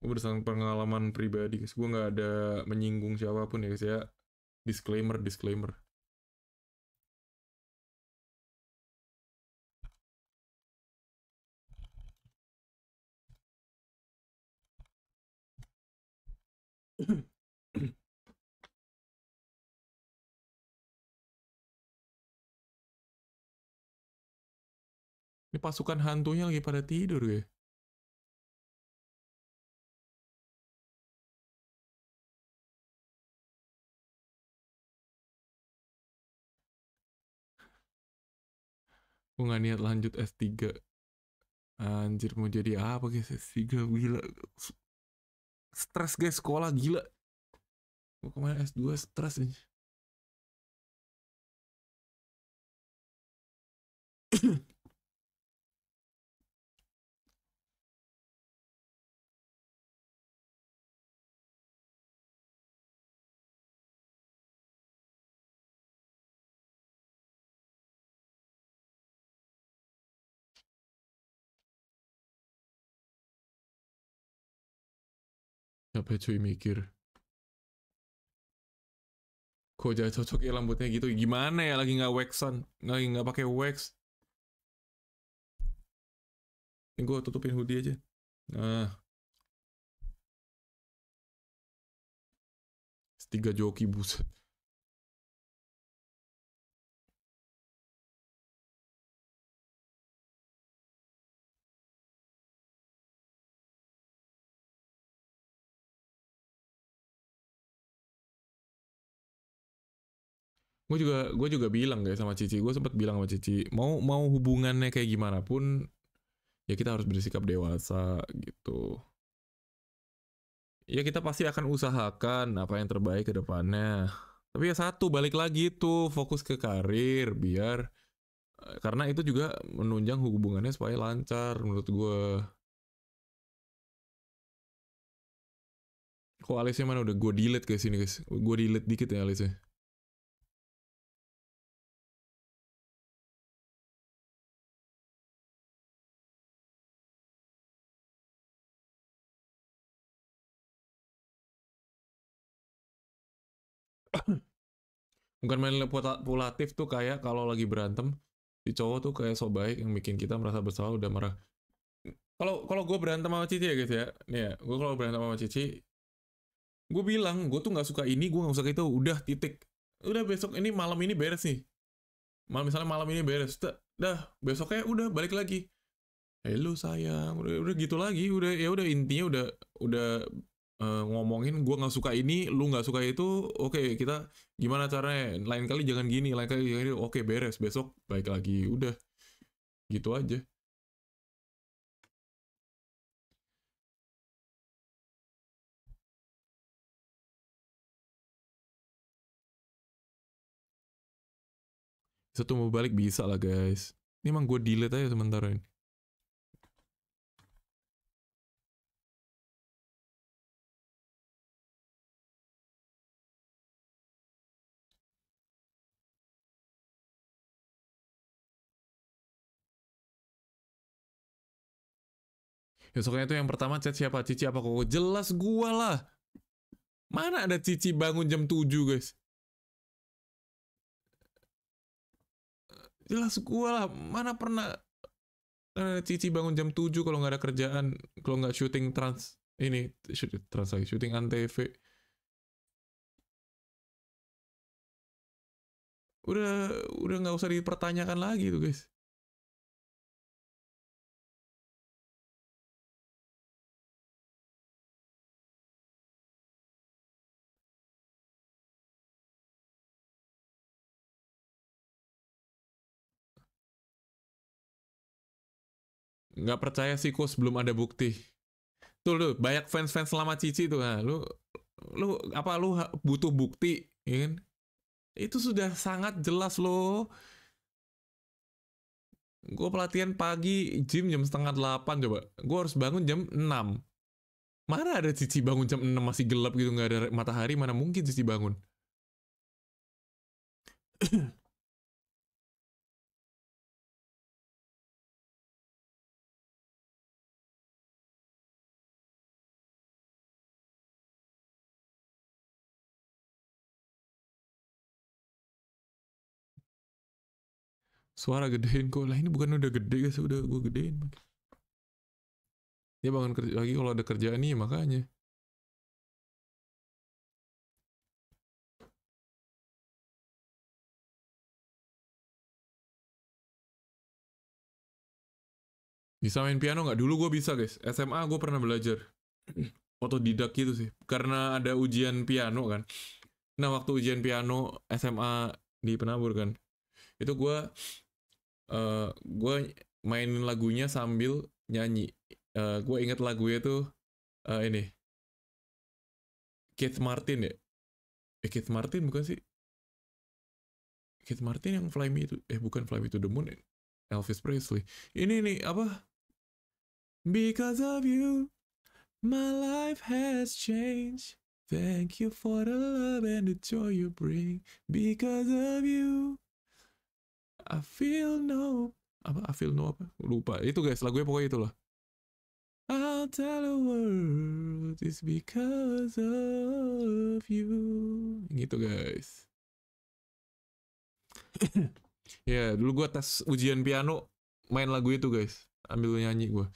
Speaker 2: Gue berdasarkan pengalaman
Speaker 1: pribadi guys. Gue nggak ada menyinggung siapapun ya guys ya. Disclaimer, disclaimer. mm pasukan hantunya lagi pada tidur ya. Gue gak niat lanjut S3. Anjir mau jadi apa guys S3 gila. Stres guys sekolah gila. Gue kemarin S2 stres aja. capek cuy mikir kok jadi cocok ya rambutnya
Speaker 2: gitu gimana ya lagi nggak waxan lagi nggak pakai wax
Speaker 1: ini gue tutupin hoodie aja nah tiga joki buset
Speaker 2: gue juga gue juga bilang kayak sama Cici gue sempet bilang sama Cici mau mau hubungannya kayak gimana pun ya kita harus bersikap dewasa gitu ya kita pasti akan usahakan apa yang terbaik ke depannya tapi ya satu balik lagi tuh fokus ke karir biar eh, karena itu juga menunjang hubungannya supaya lancar menurut gue
Speaker 1: kok mana udah gue delete ke sini guys gue delete dikit ya alisnya bukan
Speaker 2: manipulatif tuh kayak kalau lagi berantem si cowok tuh kayak so baik yang bikin kita merasa bersalah udah marah kalau kalau gue berantem sama Cici ya guys ya nih ya gue kalau berantem sama Cici gue bilang gue tuh nggak suka ini gue nggak suka itu udah titik udah besok ini malam ini beres nih malam misalnya malam ini beres dah, dah besoknya udah balik lagi Halo sayang, udah, udah gitu lagi, udah ya udah intinya udah udah Eh, ngomongin gue nggak suka ini, lu nggak suka itu, oke okay, kita gimana caranya? Lain kali
Speaker 1: jangan gini, lain kali jangan gini. Oke okay, beres, besok baik lagi, udah gitu aja. satu mau balik bisa lah guys. Ini emang gue delete aja sementara ini. Besoknya itu yang pertama chat siapa? Cici apa kok Jelas gua
Speaker 2: lah. Mana ada Cici bangun jam 7, guys? Jelas gua lah. Mana pernah ada eh, Cici bangun jam 7 kalau nggak ada kerjaan, kalau nggak syuting trans ini syuting trans lagi,
Speaker 1: syuting antv. Udah udah nggak usah dipertanyakan lagi tuh, guys. nggak percaya sih kok belum ada bukti tuh lu banyak fans fans lama cici tuh
Speaker 2: nah, lu lu apa lu butuh bukti ya kan itu sudah sangat jelas lo, gue pelatihan pagi gym jam setengah delapan coba gue harus bangun jam enam mana ada cici bangun jam
Speaker 1: enam masih gelap gitu nggak ada matahari mana mungkin cici bangun suara gedein kok lah ini bukan udah gede guys udah gue gedein dia bangun kerja lagi kalau ada kerjaan nih iya, makanya Bisa main piano nggak? Dulu gue bisa guys. SMA gue pernah belajar. Otodidak gitu
Speaker 2: sih. Karena ada ujian piano kan. Nah waktu ujian piano SMA di Penabur kan. Itu gue Eh, gue mainin lagunya sambil nyanyi uh, eh, gue inget lagunya tuh uh, ini Keith Martin ya eh, Keith Martin bukan sih Keith Martin yang Fly Me itu eh bukan Fly Me to the Moon ya? Elvis Presley ini nih apa Because of you my life has changed Thank you for the love and the joy you bring Because of you I feel no apa I feel no apa lupa itu guys lagunya pokoknya itu itulah I'll tell the world it's because
Speaker 5: of you
Speaker 2: gitu guys ya yeah, dulu gue tes ujian piano main lagu itu guys ambil nyanyi gue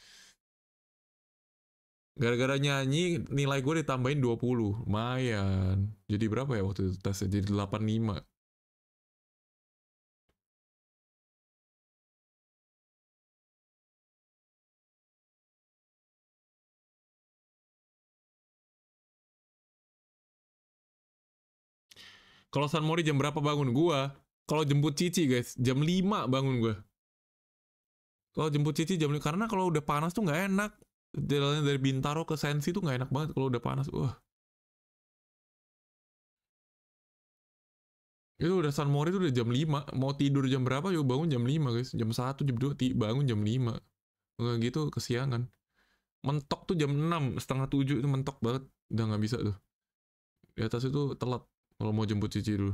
Speaker 2: Gara-gara nyanyi nilai gue ditambahin
Speaker 1: 20 Lumayan Jadi berapa ya waktu itu tesnya Jadi 85 Kalau San Mori jam berapa bangun gua?
Speaker 2: Kalau jemput Cici guys, jam 5 bangun gua. Kalau jemput Cici jam 5 karena kalau udah panas tuh nggak enak. Jalannya dari Bintaro ke Sensi tuh nggak enak banget kalau udah panas. Wah. Uh. Itu udah San Mori tuh udah jam 5. Mau tidur jam berapa juga bangun jam 5, guys. Jam 1, jam 2, bangun jam 5. Enggak gitu kesiangan. Mentok tuh jam 6, setengah 7 itu mentok banget. Udah
Speaker 1: nggak bisa tuh. Di atas itu telat. Kalau mau jemput Cici dulu.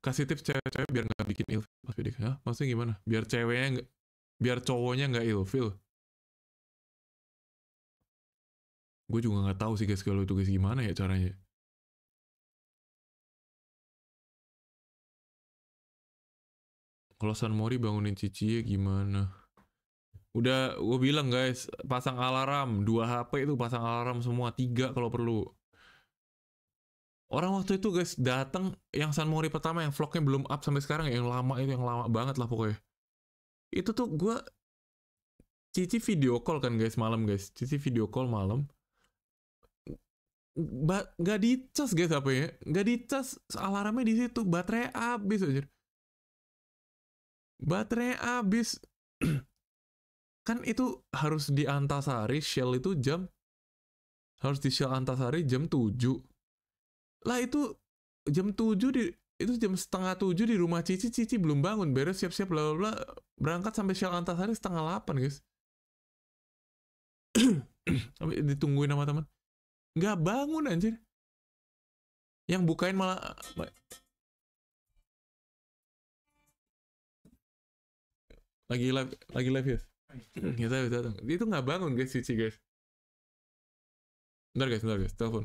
Speaker 2: Kasih tips cewek-cewek biar nggak bikin ilfil Mas Fidik. ya Maksudnya gimana? Biar ceweknya
Speaker 5: nggak,
Speaker 1: biar cowoknya nggak ilfil. Gue juga nggak tahu sih guys kalau itu guys gimana ya caranya. kalau San Mori bangunin Cici
Speaker 2: ya gimana udah gue bilang guys pasang alarm dua HP itu pasang alarm semua tiga kalau perlu orang waktu itu guys datang yang San Mori pertama yang vlognya belum up sampai sekarang yang lama itu yang lama banget lah pokoknya itu tuh gue Cici video call kan guys malam guys Cici video call malam ba gak dicas guys apa ya gak dicas alarmnya di situ baterai habis aja baterainya habis kan itu harus di Antasari Shell itu jam harus di Shell Antasari jam 7 lah itu jam 7 di itu jam setengah 7 di rumah Cici Cici belum bangun beres siap-siap bla bla berangkat sampai Shell Antasari setengah 8 guys Tapi
Speaker 1: ditungguin sama teman nggak bangun anjir yang bukain malah lagi live lagi live guys kita datang itu nggak bangun guys cici guys bentar guys bentar guys telepon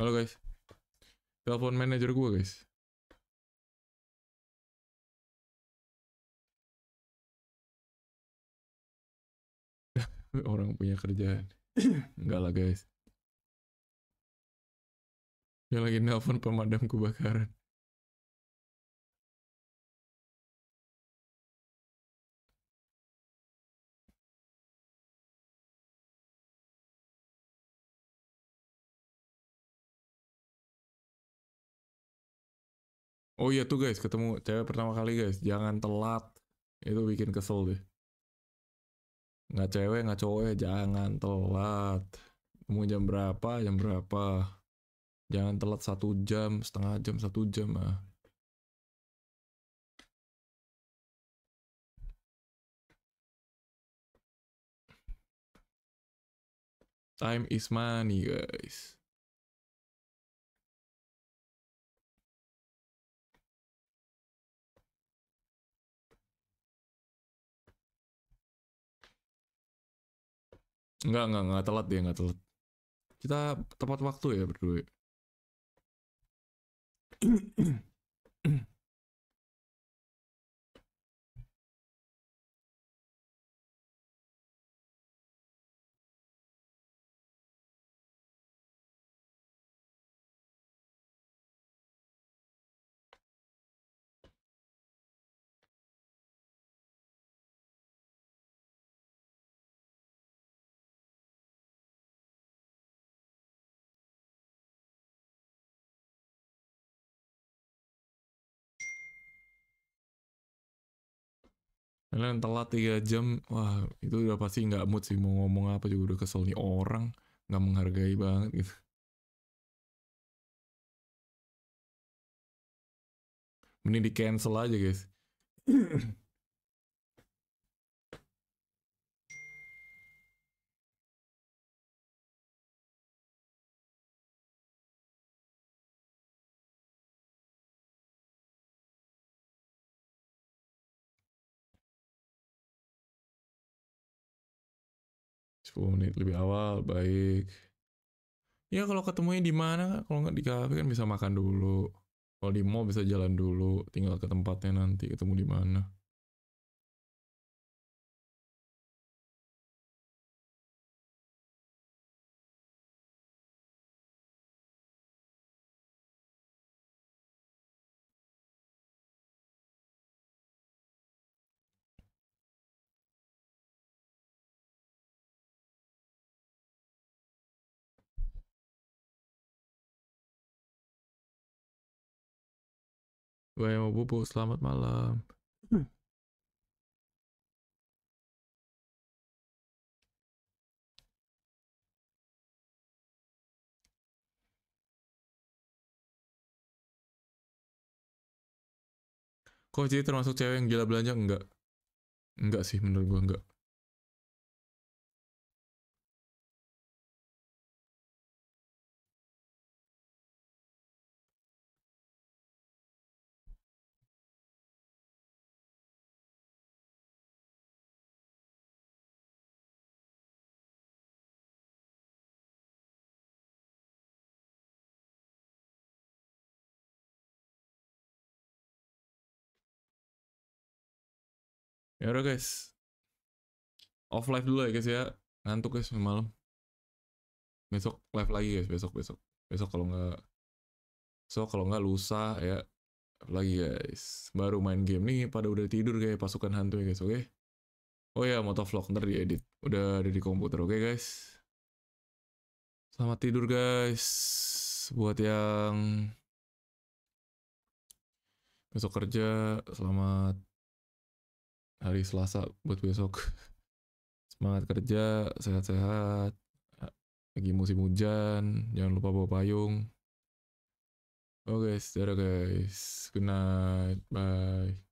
Speaker 1: Halo guys. Telepon manajer gue guys. Orang punya kerjaan. Enggak lah guys. Dia lagi nelpon pemadam kebakaran. Oh iya tuh guys, ketemu cewek pertama kali guys, jangan
Speaker 2: telat. Itu bikin kesel deh. Nggak cewek, nggak cowok, ya, jangan telat. Mau jam berapa, jam berapa. Jangan telat
Speaker 1: satu jam, setengah jam, satu jam ah. Time is money guys. Enggak, enggak, enggak telat dia, enggak telat. Kita tepat waktu ya berdua. kalian telat 3 jam wah itu udah pasti nggak mood sih mau ngomong apa juga udah kesel nih orang nggak menghargai banget gitu mending di cancel aja guys 10 menit lebih awal, baik. Ya kalau ketemunya di mana, kalau nggak di kafe kan bisa makan dulu. Kalau di mall bisa jalan dulu, tinggal ke tempatnya nanti ketemu di mana. Gue mau bobo, selamat malam. Hmm. Kok jadi termasuk cewek yang gila belanja? Enggak. Enggak sih menurut gue enggak. ya udah guys off live dulu ya guys ya ngantuk
Speaker 2: guys malam besok live lagi guys besok besok besok kalau nggak so kalau nggak lusa ya lagi guys baru main game nih pada udah tidur guys pasukan hantu ya guys oke okay? oh ya motovlog ntar diedit udah ada di komputer oke okay, guys selamat tidur guys buat yang besok kerja selamat hari Selasa buat besok. Semangat kerja, sehat-sehat. Lagi musim hujan, jangan lupa bawa payung.
Speaker 1: Oke, okay, guys, guys. Good night. Bye.